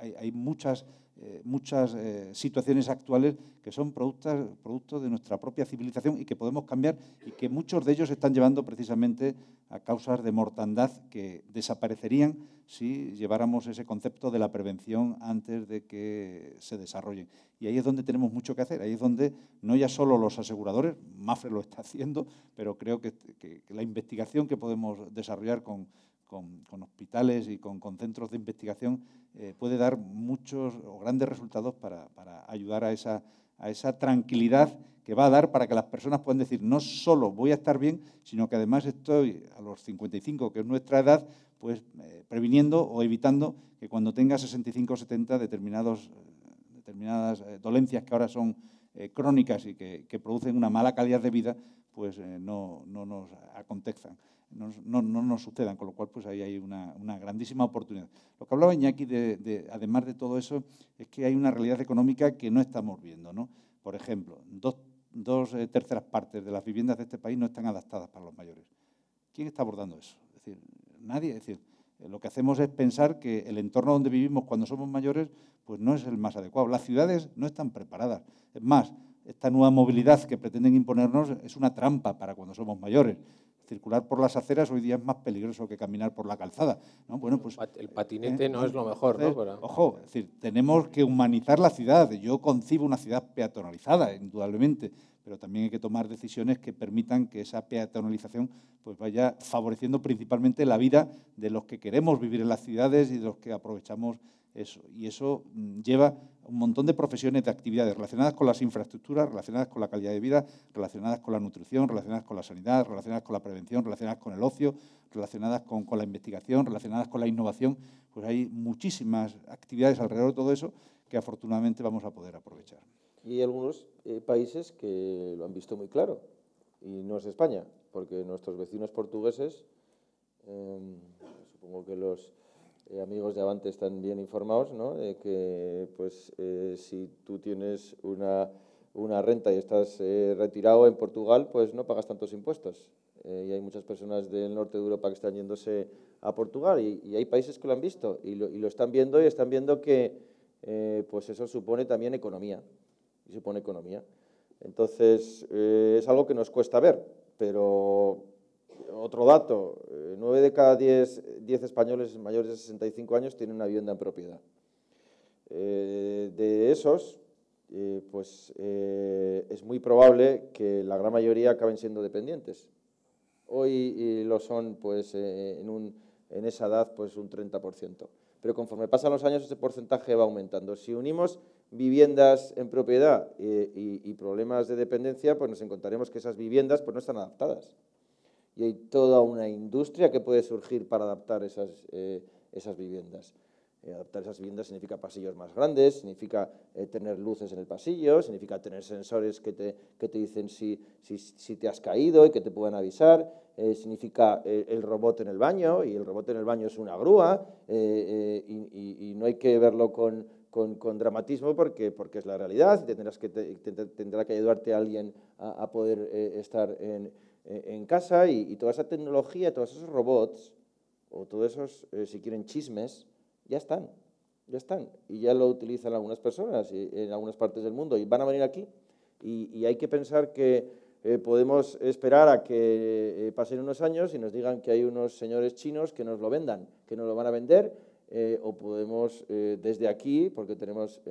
Speaker 2: hay, muchas, eh, muchas eh, situaciones actuales que son productos, producto de nuestra propia civilización y que podemos cambiar y que muchos de ellos están llevando precisamente a causas de mortandad que desaparecerían si lleváramos ese concepto de la prevención antes de que se desarrollen. Y ahí es donde tenemos mucho que hacer, ahí es donde no ya solo los aseguradores, Mafre lo está haciendo, pero creo que la investigación que podemos desarrollar con, con, hospitales y con, centros de investigación, eh, puede dar muchos o grandes resultados para, ayudar a esa, tranquilidad que va a dar para que las personas puedan decir, no solo voy a estar bien, sino que además estoy a los 55, que es nuestra edad, pues eh, previniendo o evitando que cuando tenga 65 o 70 determinadas eh, dolencias que ahora son crónicas y que, producen una mala calidad de vida, pues no, no nos acontezcan no, nos sucedan, con lo cual pues ahí hay una, grandísima oportunidad. Lo que hablaba Iñaki, de, además de todo eso, es que hay una realidad económica que no estamos viendo. Por ejemplo, dos, eh, terceras partes de las viviendas de este país no están adaptadas para los mayores. ¿Quién está abordando eso? Es decir, nadie. Es decir, eh, lo que hacemos es pensar que el entorno donde vivimos cuando somos mayores pues no es el más adecuado. Las ciudades no están preparadas. Es más, esta nueva movilidad que pretenden imponernos es una trampa para cuando somos mayores circular por las aceras hoy día es más peligroso que caminar por la calzada. Bueno, pues, el eh, patinete eh, no es lo mejor. ¿no? Ojo, es decir, tenemos que humanizar la ciudad. Yo concibo una ciudad peatonalizada, indudablemente, pero también hay que tomar decisiones que permitan que esa peatonalización pues vaya favoreciendo principalmente la vida de los que queremos vivir en las ciudades y de los que aprovechamos eso. Y eso mm, lleva un montón de profesiones, de actividades relacionadas con las infraestructuras, relacionadas con la calidad de vida, relacionadas con la nutrición, relacionadas con la sanidad, relacionadas con la prevención, relacionadas con el ocio, relacionadas con, la investigación, relacionadas con la innovación. Pues hay muchísimas actividades alrededor de todo eso que afortunadamente vamos a poder aprovechar.
Speaker 3: Y hay algunos eh, países que lo han visto muy claro, y no es España, porque nuestros vecinos portugueses, em, supongo que los eh, amigos de Avante están bien informados, ¿no? De que pues, eh, si tú tienes una, renta y estás eh, retirado en Portugal, pues no pagas tantos impuestos. y hay muchas personas del norte de Europa que están yéndose a Portugal y, hay países que lo han visto y lo, lo están viendo y están viendo que pues eso supone también economía. Y supone economía. Entonces, es algo que nos cuesta ver, pero otro dato, 9 eh, de cada 10, españoles mayores de 65 años tienen una vivienda en propiedad. Eh, de esos, eh, pues es muy probable que la gran mayoría acaben siendo dependientes. Hoy lo son pues, en, esa edad pues, un 30%. Pero conforme pasan los años ese porcentaje va aumentando. Si unimos viviendas en propiedad y, y problemas de dependencia, pues nos encontraremos que esas viviendas pues, no están adaptadas y hay toda una industria que puede surgir para adaptar esas, eh, esas viviendas. Eh, adaptar esas viviendas significa pasillos más grandes, significa eh, tener luces en el pasillo, significa tener sensores que te, te dicen si, si, te has caído y que te puedan avisar, significa el robot en el baño, y el robot en el baño es una grúa, y, no hay que verlo con, dramatismo porque, porque, es la realidad, tendrás que tendrá que ayudarte a alguien a poder estar en eh, en casa y, toda esa tecnología, todos esos robots o todos esos, eh, si quieren, chismes, ya están, ya están. Y ya lo utilizan algunas personas eh, en algunas partes del mundo y van a venir aquí. Y, hay que pensar que podemos esperar a que pasen unos años y nos digan que hay unos señores chinos que nos lo vendan, que nos lo van a vender, o podemos desde aquí, porque tenemos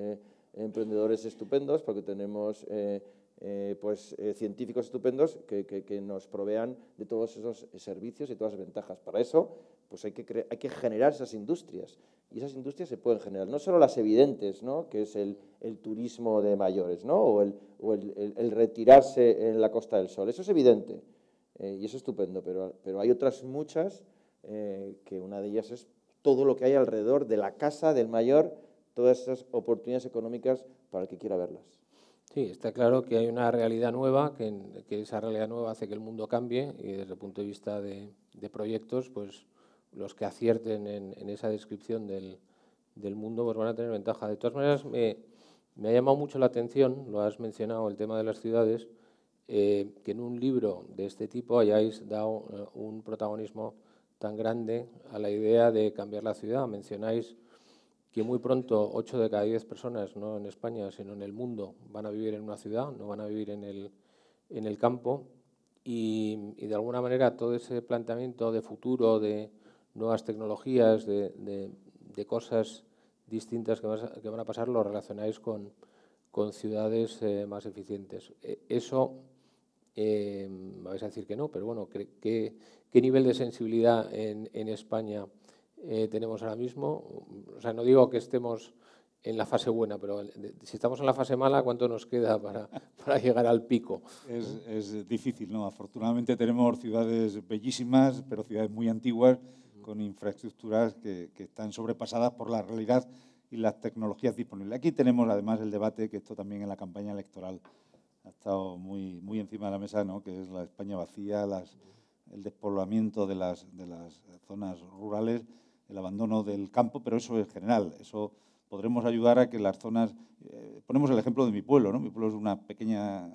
Speaker 3: emprendedores estupendos, porque tenemos eh, eh, pues, eh, científicos estupendos que, nos provean de todos esos servicios y todas las ventajas. Para eso pues hay, que generar esas industrias. Y esas industrias se pueden generar, no solo las evidentes, que es el, turismo de mayores, ¿no? o, el, retirarse en la Costa del Sol. Eso es evidente y es estupendo, pero, pero hay otras muchas que una de ellas es todo lo que hay alrededor de la casa del mayor todas esas oportunidades económicas
Speaker 1: para el que quiera verlas. Sí, está claro que hay una realidad nueva, que, esa realidad nueva hace que el mundo cambie y desde el punto de vista de, proyectos, pues los que acierten en, esa descripción del, mundo pues van a tener ventaja. De todas maneras, me, ha llamado mucho la atención, lo has mencionado, el tema de las ciudades, eh, que en un libro de este tipo hayáis dado eh, un protagonismo tan grande a la idea de cambiar la ciudad. Mencionáis que muy pronto 8 de cada 10 personas, no en España, sino en el mundo, van a vivir en una ciudad, no van a vivir en el, campo. Y, de alguna manera todo ese planteamiento de futuro, de nuevas tecnologías, de, cosas distintas que, van a pasar, lo relacionáis con, ciudades eh, más eficientes. E, eso eh, vais a decir que no, pero bueno, ¿qué, qué nivel de sensibilidad en, en España? Eh, tenemos ahora mismo. O sea, no digo que estemos en la fase buena, pero si estamos en la fase mala, ¿cuánto nos queda para,
Speaker 2: (laughs) llegar al pico? Es, difícil, ¿no? Afortunadamente tenemos ciudades bellísimas, pero ciudades muy antiguas, con infraestructuras que, están sobrepasadas por la realidad y las tecnologías disponibles. Aquí tenemos además el debate, que esto también en la campaña electoral ha estado muy, muy encima de la mesa, ¿no? que es la España vacía, el despoblamiento de las, de las zonas rurales el abandono del campo, pero eso es general. Eso podremos ayudar a que las zonas... Eh, ponemos el ejemplo de mi pueblo, ¿no? Mi pueblo es una pequeña,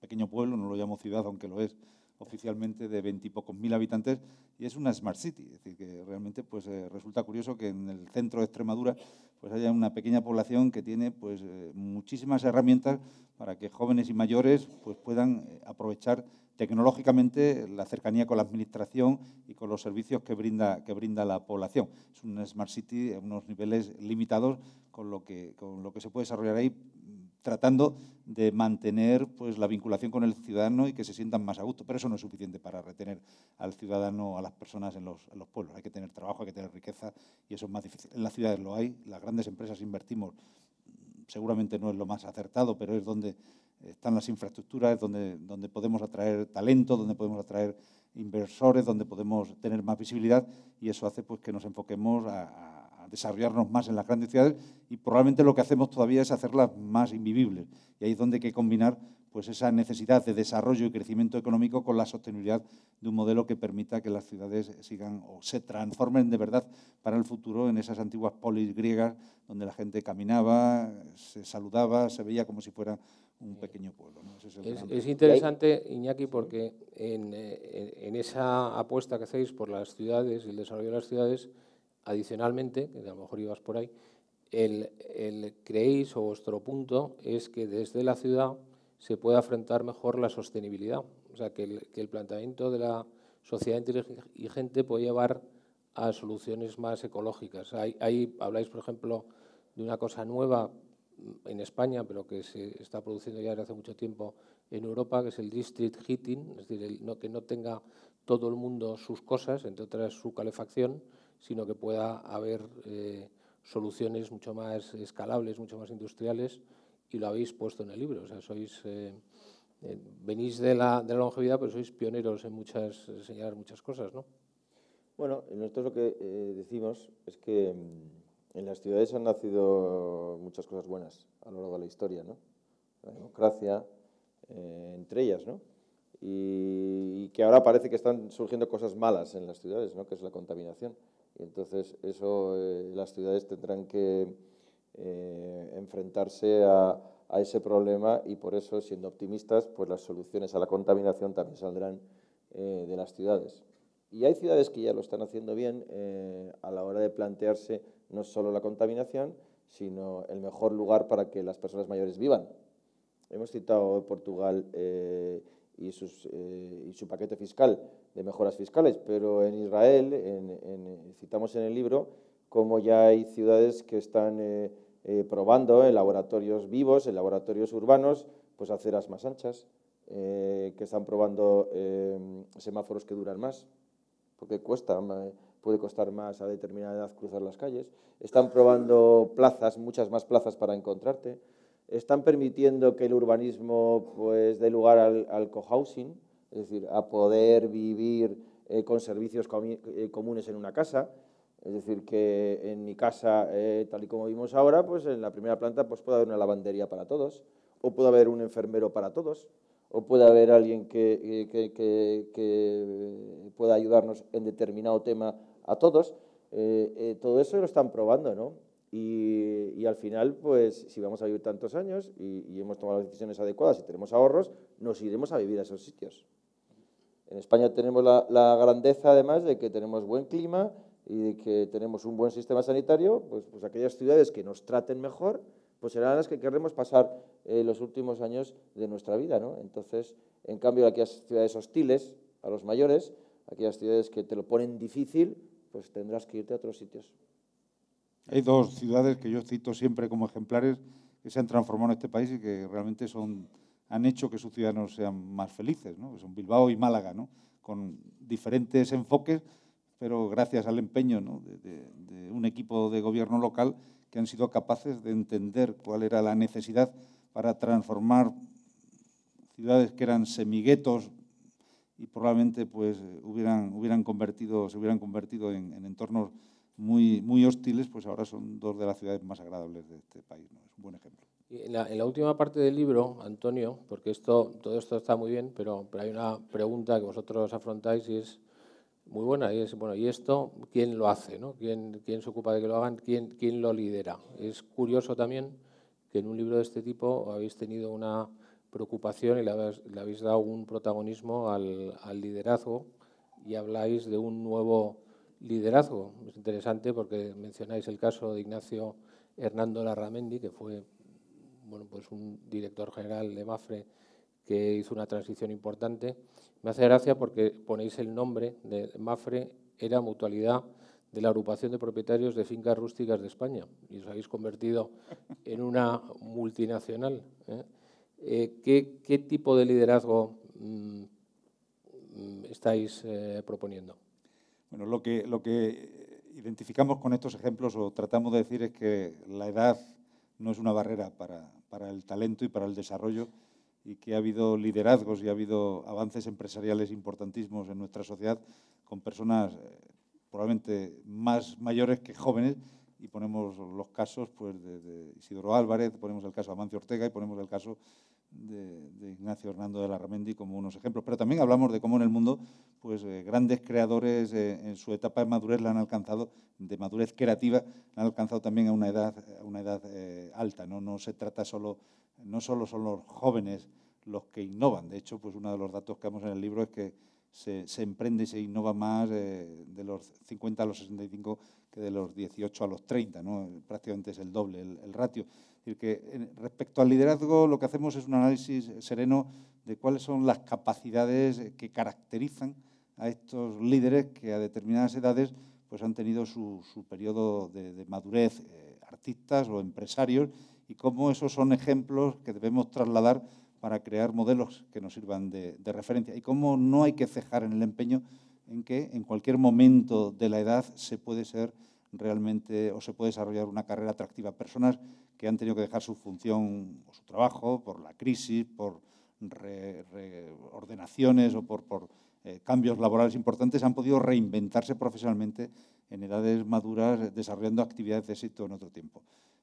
Speaker 2: pequeño pueblo, no lo llamo ciudad, aunque lo es oficialmente, de veintipocos mil habitantes, y es una smart city. Es decir, que realmente pues, eh, resulta curioso que en el centro de Extremadura pues, haya una pequeña población que tiene pues, eh, muchísimas herramientas para que jóvenes y mayores pues, puedan aprovechar tecnológicamente la cercanía con la administración y con los servicios que brinda, que brinda la población. Es un Smart City a unos niveles limitados con lo que, con lo que se puede desarrollar ahí tratando de mantener pues, la vinculación con el ciudadano y que se sientan más a gusto. Pero eso no es suficiente para retener al ciudadano, a las personas en los, en los, pueblos. Hay que tener trabajo, hay que tener riqueza y eso es más difícil. En las ciudades lo hay, las grandes empresas invertimos, seguramente no es lo más acertado, pero es donde están las infraestructuras, donde, donde podemos atraer talento, donde podemos atraer inversores, donde podemos tener más visibilidad y eso hace pues, que nos enfoquemos a, desarrollarnos más en las grandes ciudades y probablemente lo que hacemos todavía es hacerlas más invivibles y ahí es donde hay que combinar pues, esa necesidad de desarrollo y crecimiento económico con la sostenibilidad de un modelo que permita que las ciudades sigan o se transformen de verdad para el futuro en esas antiguas polis griegas donde la gente caminaba, se saludaba, se veía como si fuera un pequeño pueblo. es, interesante,
Speaker 1: Iñaki, porque eh, en, esa apuesta que hacéis por las ciudades y el desarrollo de las ciudades, adicionalmente, que a lo mejor ibas por ahí, el, creéis o vuestro punto es que desde la ciudad se puede afrontar mejor la sostenibilidad. O sea, que el, planteamiento de la sociedad inteligente puede llevar a soluciones más ecológicas. ahí habláis, por ejemplo, de una cosa nueva en España, pero que se está produciendo ya desde hace mucho tiempo en Europa, que es el district heating, es decir, que no tenga todo el mundo sus cosas, entre otras su calefacción, sino que pueda haber eh, soluciones mucho más escalables, mucho más industriales, y lo habéis puesto en el libro. O sea, sois, eh, eh, venís de la, longevidad, pero sois pioneros en muchas, señalar muchas cosas, ¿no?
Speaker 3: Bueno, nosotros lo que decimos es que mm, en las ciudades han nacido muchas cosas buenas a lo largo de la historia, ¿no? La democracia, eh, entre ellas, ¿no? Y, que ahora parece que están surgiendo cosas malas en las ciudades, ¿no? Que es la contaminación. Y entonces eso eh, las ciudades tendrán que eh, enfrentarse a, a, ese problema y por eso, siendo optimistas, pues las soluciones a la contaminación también saldrán de las ciudades. Y hay ciudades que ya lo están haciendo bien a la hora de plantearse no solo la contaminación, sino el mejor lugar para que las personas mayores vivan. Hemos citado Portugal eh, eh, y, su paquete fiscal de mejoras fiscales, pero en Israel citamos en el libro cómo ya hay ciudades que están eh, probando en laboratorios vivos, en laboratorios urbanos, pues aceras más anchas, que están probando semáforos que duran más, porque cuesta puede costar más a determinada edad cruzar las calles, están probando plazas, muchas más plazas para encontrarte, están permitiendo que el urbanismo pues, dé lugar al, cohousing, es decir, a poder vivir eh, con servicios eh, comunes en una casa, es decir, que en mi casa, eh, tal y como vimos ahora, pues en la primera planta pues, puede haber una lavandería para todos, o puede haber un enfermero para todos, o puede haber alguien que, que, pueda ayudarnos en determinado tema a todos, eh, eh, todo eso lo están probando, ¿no? Y, al final, pues si vamos a vivir tantos años y, hemos tomado las decisiones adecuadas y tenemos ahorros, nos iremos a vivir a esos sitios. En España tenemos la, grandeza, además, de que tenemos buen clima y de que tenemos un buen sistema sanitario, pues, pues aquellas ciudades que nos traten mejor, pues serán las que querremos pasar eh, los últimos años de nuestra vida, ¿no? Entonces, en cambio, aquellas ciudades hostiles a los mayores, aquellas ciudades que te lo ponen difícil, pues tendrás que irte a otros sitios.
Speaker 2: Hay dos ciudades que yo cito siempre como ejemplares que se han transformado en este país y que realmente son, han hecho que sus ciudadanos sean más felices, son Bilbao y Málaga, ¿no? con diferentes enfoques, pero gracias al empeño de, de un equipo de gobierno local que han sido capaces de entender cuál era la necesidad para transformar ciudades que eran semiguetos y probablemente pues, eh, hubieran, hubieran convertido, se hubieran convertido en, entornos muy, muy hostiles, pues ahora son dos de las ciudades más agradables de este país. Es un buen ejemplo. En la, en la, última parte del libro, Antonio, porque esto, todo
Speaker 1: esto está muy bien, pero, pero hay una pregunta que vosotros afrontáis y es muy buena, y es, bueno, ¿y esto quién lo hace? ¿no? ¿Quién, ¿Quién se ocupa de que lo hagan? ¿Quién, ¿Quién lo lidera? Es curioso también que en un libro de este tipo habéis tenido una preocupación y le habéis, dado un protagonismo al, liderazgo y habláis de un nuevo liderazgo. Es interesante porque mencionáis el caso de Ignacio Hernando Larramendi, que fue bueno, pues un director general de Mafre que hizo una transición importante. Me hace gracia porque ponéis el nombre de Mafre, era mutualidad de la agrupación de propietarios de fincas rústicas de España y os habéis convertido en una multinacional. ¿eh? Eh, ¿qué, tipo de
Speaker 2: liderazgo mm, mm, estáis eh, proponiendo? Bueno, lo que, lo que identificamos con estos ejemplos o tratamos de decir es que la edad no es una barrera para, el talento y para el desarrollo y que ha habido liderazgos y ha habido avances empresariales importantísimos en nuestra sociedad con personas eh, probablemente más mayores que jóvenes y ponemos los casos pues, de, de, Isidoro Álvarez, ponemos el caso de Amancio Ortega y ponemos el caso de, Ignacio Hernando de la Ramendi como unos ejemplos. Pero también hablamos de cómo en el mundo pues, eh, grandes creadores eh, en su etapa de madurez la han alcanzado, de madurez creativa, la han alcanzado también a una edad, a una edad eh, alta. ¿no? no se trata solo, no solo son los jóvenes los que innovan. De hecho, pues uno de los datos que vemos en el libro es que se, emprende y se innova más de los 50 a los 65 que de los 18 a los 30. ¿no? Prácticamente es el doble el ratio que respecto al liderazgo lo que hacemos es un análisis sereno de cuáles son las capacidades eh, que caracterizan a estos líderes que a determinadas edades pues han tenido su, periodo de, madurez, eh, artistas o empresarios, y cómo esos son ejemplos que debemos trasladar para crear modelos que nos sirvan de referencia y cómo no hay que cejar en el empeño en que en cualquier momento de la edad se puede ser realmente o se puede desarrollar una carrera atractiva. Personas que han tenido que dejar su función o su trabajo por la crisis, por reordenaciones o por, eh, cambios laborales importantes, han podido reinventarse profesionalmente en edades maduras desarrollando actividades de éxito en otro tiempo.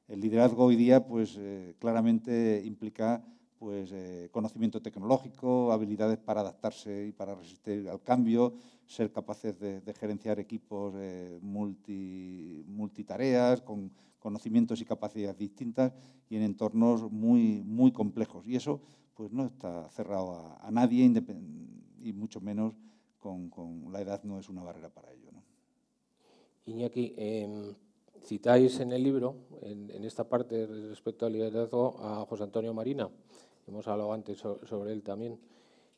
Speaker 2: El liderazgo hoy día pues, eh, claramente implica pues, eh, conocimiento tecnológico, habilidades para adaptarse y para resistir al cambio, ser capaces de, gerenciar equipos eh, multitareas, con conocimientos y capacidades distintas y en entornos muy, muy complejos. Y eso pues, no está cerrado a, nadie y mucho menos con, la edad no es una barrera para ello.
Speaker 1: Iñaki, em, citáis en el libro, en, en, esta parte respecto al liderazgo, a José Antonio Marina, hemos hablado antes sobre él también,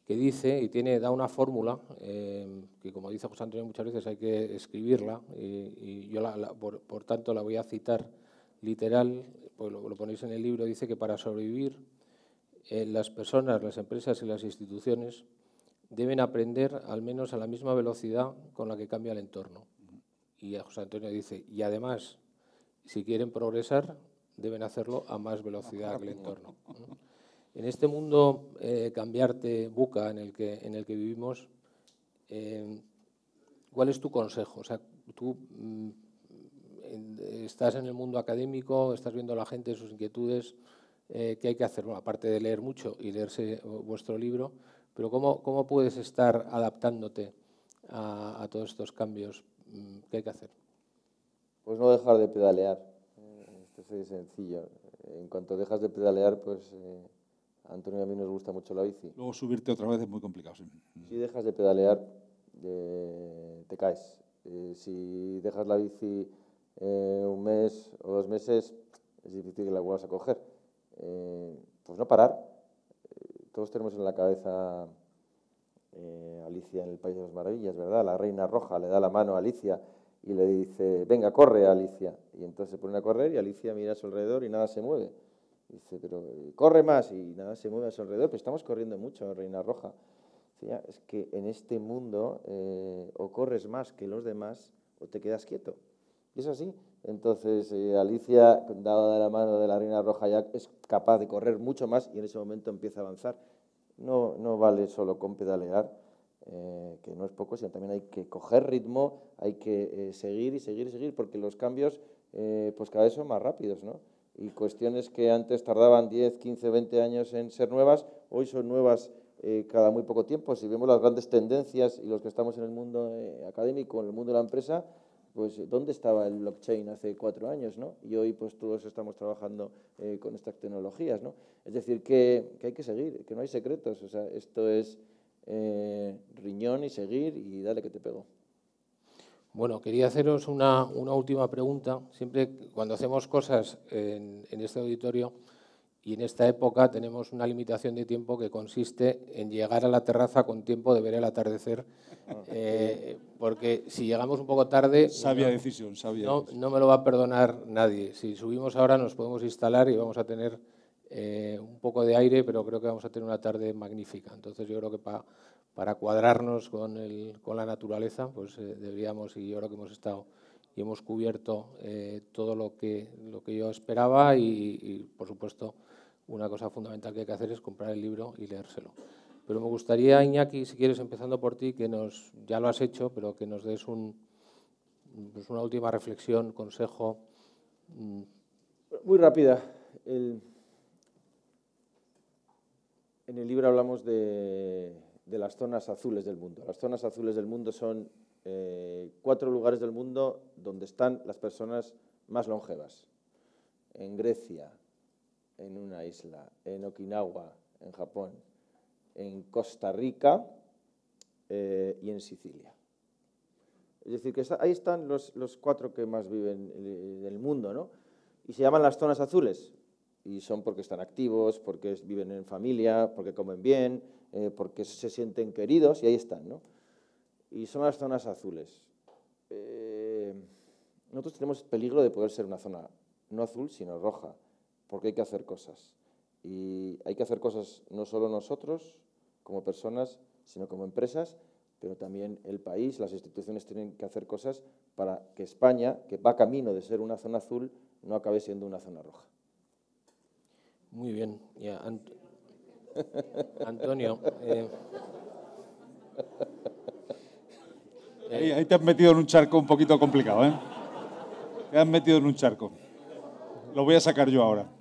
Speaker 1: que dice y tiene, da una fórmula, em, que como dice José Antonio muchas veces hay que escribirla, y, yo por, tanto la voy a citar literal, pues lo, ponéis en el libro, dice que para sobrevivir eh, las personas, las empresas y las instituciones deben aprender al menos a la misma velocidad con la que cambia el entorno. Y José Antonio dice, y además, si quieren progresar, deben hacerlo a más velocidad que el entorno. En este mundo eh, cambiarte buca en el que, en el que vivimos, em, ¿cuál es tu consejo? O sea, tú mm, estás en el mundo académico, estás viendo a la gente, sus inquietudes, eh, ¿qué hay que hacer? Bueno, aparte de leer mucho y leerse eh, vuestro libro, pero ¿cómo, puedes estar adaptándote a, todos estos cambios? Mm, ¿Qué hay que hacer?
Speaker 3: Pues no dejar de pedalear. Esto es sencillo. En cuanto dejas de pedalear, pues... Antonio a mí nos gusta mucho la bici.
Speaker 2: Luego subirte otra vez es muy complicado. Sí.
Speaker 3: Si dejas de pedalear, eh, te caes. Eh, si dejas la bici eh, un mes o dos meses, es difícil que la vuelvas a coger. pues no parar. todos tenemos en la cabeza Alicia en el País de las Maravillas, ¿verdad? La reina roja le da la mano a Alicia y le dice, venga, corre Alicia. Y entonces se pone a correr y Alicia mira a su alrededor y nada se mueve. Dice, pero eh, corre más y nada, se mueve a su alrededor, pero estamos corriendo mucho, Reina Roja. es que en este mundo eh, o corres más que los demás o te quedas quieto. Y es así. Entonces eh, Alicia, dada la mano de la Reina Roja, ya es capaz de correr mucho más y en ese momento empieza a avanzar. No, no vale solo con pedalear, que no es poco, sino también hay que coger ritmo, hay que seguir y seguir y seguir, porque los cambios pues cada vez son más rápidos, ¿no? y cuestiones que antes tardaban 10, 15, 20 años en ser nuevas, hoy son nuevas eh, cada muy poco tiempo. Si vemos las grandes tendencias y los que estamos en el mundo eh, académico, en el mundo de la empresa, pues dónde estaba el blockchain hace cuatro años, ¿no? Y hoy pues todos estamos trabajando eh, con estas tecnologías, ¿no? Es decir, que, que, hay que seguir, que no hay secretos, o sea, esto es riñón y seguir y dale que te pego.
Speaker 1: Bueno, quería haceros una, última pregunta. Siempre cuando hacemos cosas en, este auditorio y en esta época tenemos una limitación de tiempo que consiste en llegar a la terraza con tiempo de ver el atardecer, ah. eh, porque si llegamos un poco tarde... Sabia decisión, sabia. No, no me lo va a perdonar nadie. Si subimos ahora nos podemos instalar y vamos a tener eh, un poco de aire, pero creo que vamos a tener una tarde magnífica. Entonces yo creo que para cuadrarnos con, el, con, la naturaleza, pues eh, deberíamos, y yo creo que hemos estado y hemos cubierto eh, todo lo que, lo que yo esperaba y, por supuesto, una cosa fundamental que hay que hacer es comprar el libro y leérselo. Pero me gustaría, Iñaki, si quieres, empezando por ti, que nos, ya lo has hecho, pero que nos des un, pues una última reflexión, consejo. Mm.
Speaker 3: Muy rápida. El en el libro hablamos de, las zonas azules del mundo. Las zonas azules del mundo son eh, cuatro lugares del mundo donde están las personas más longevas. En Grecia, en una isla, en Okinawa, en Japón, en Costa Rica eh, y en Sicilia. Es decir, que ahí están los, los cuatro que más viven eh, del mundo, ¿no? Y se llaman las zonas azules, y son porque están activos, porque viven en familia, porque comen bien, eh, porque se sienten queridos y ahí están. ¿no? Y son las zonas azules. Eh, nosotros tenemos peligro de poder ser una zona no azul, sino roja, porque hay que hacer cosas. Y hay que hacer cosas no solo nosotros como personas, sino como empresas, pero también el país, las instituciones tienen que hacer cosas para que España, que va camino de ser una zona azul, no acabe siendo una zona roja.
Speaker 1: Muy bien. (laughs) Antonio. Eh.
Speaker 2: Ahí, te has metido en un charco un poquito complicado, ¿eh? Te has metido en un charco. Lo voy a sacar yo ahora.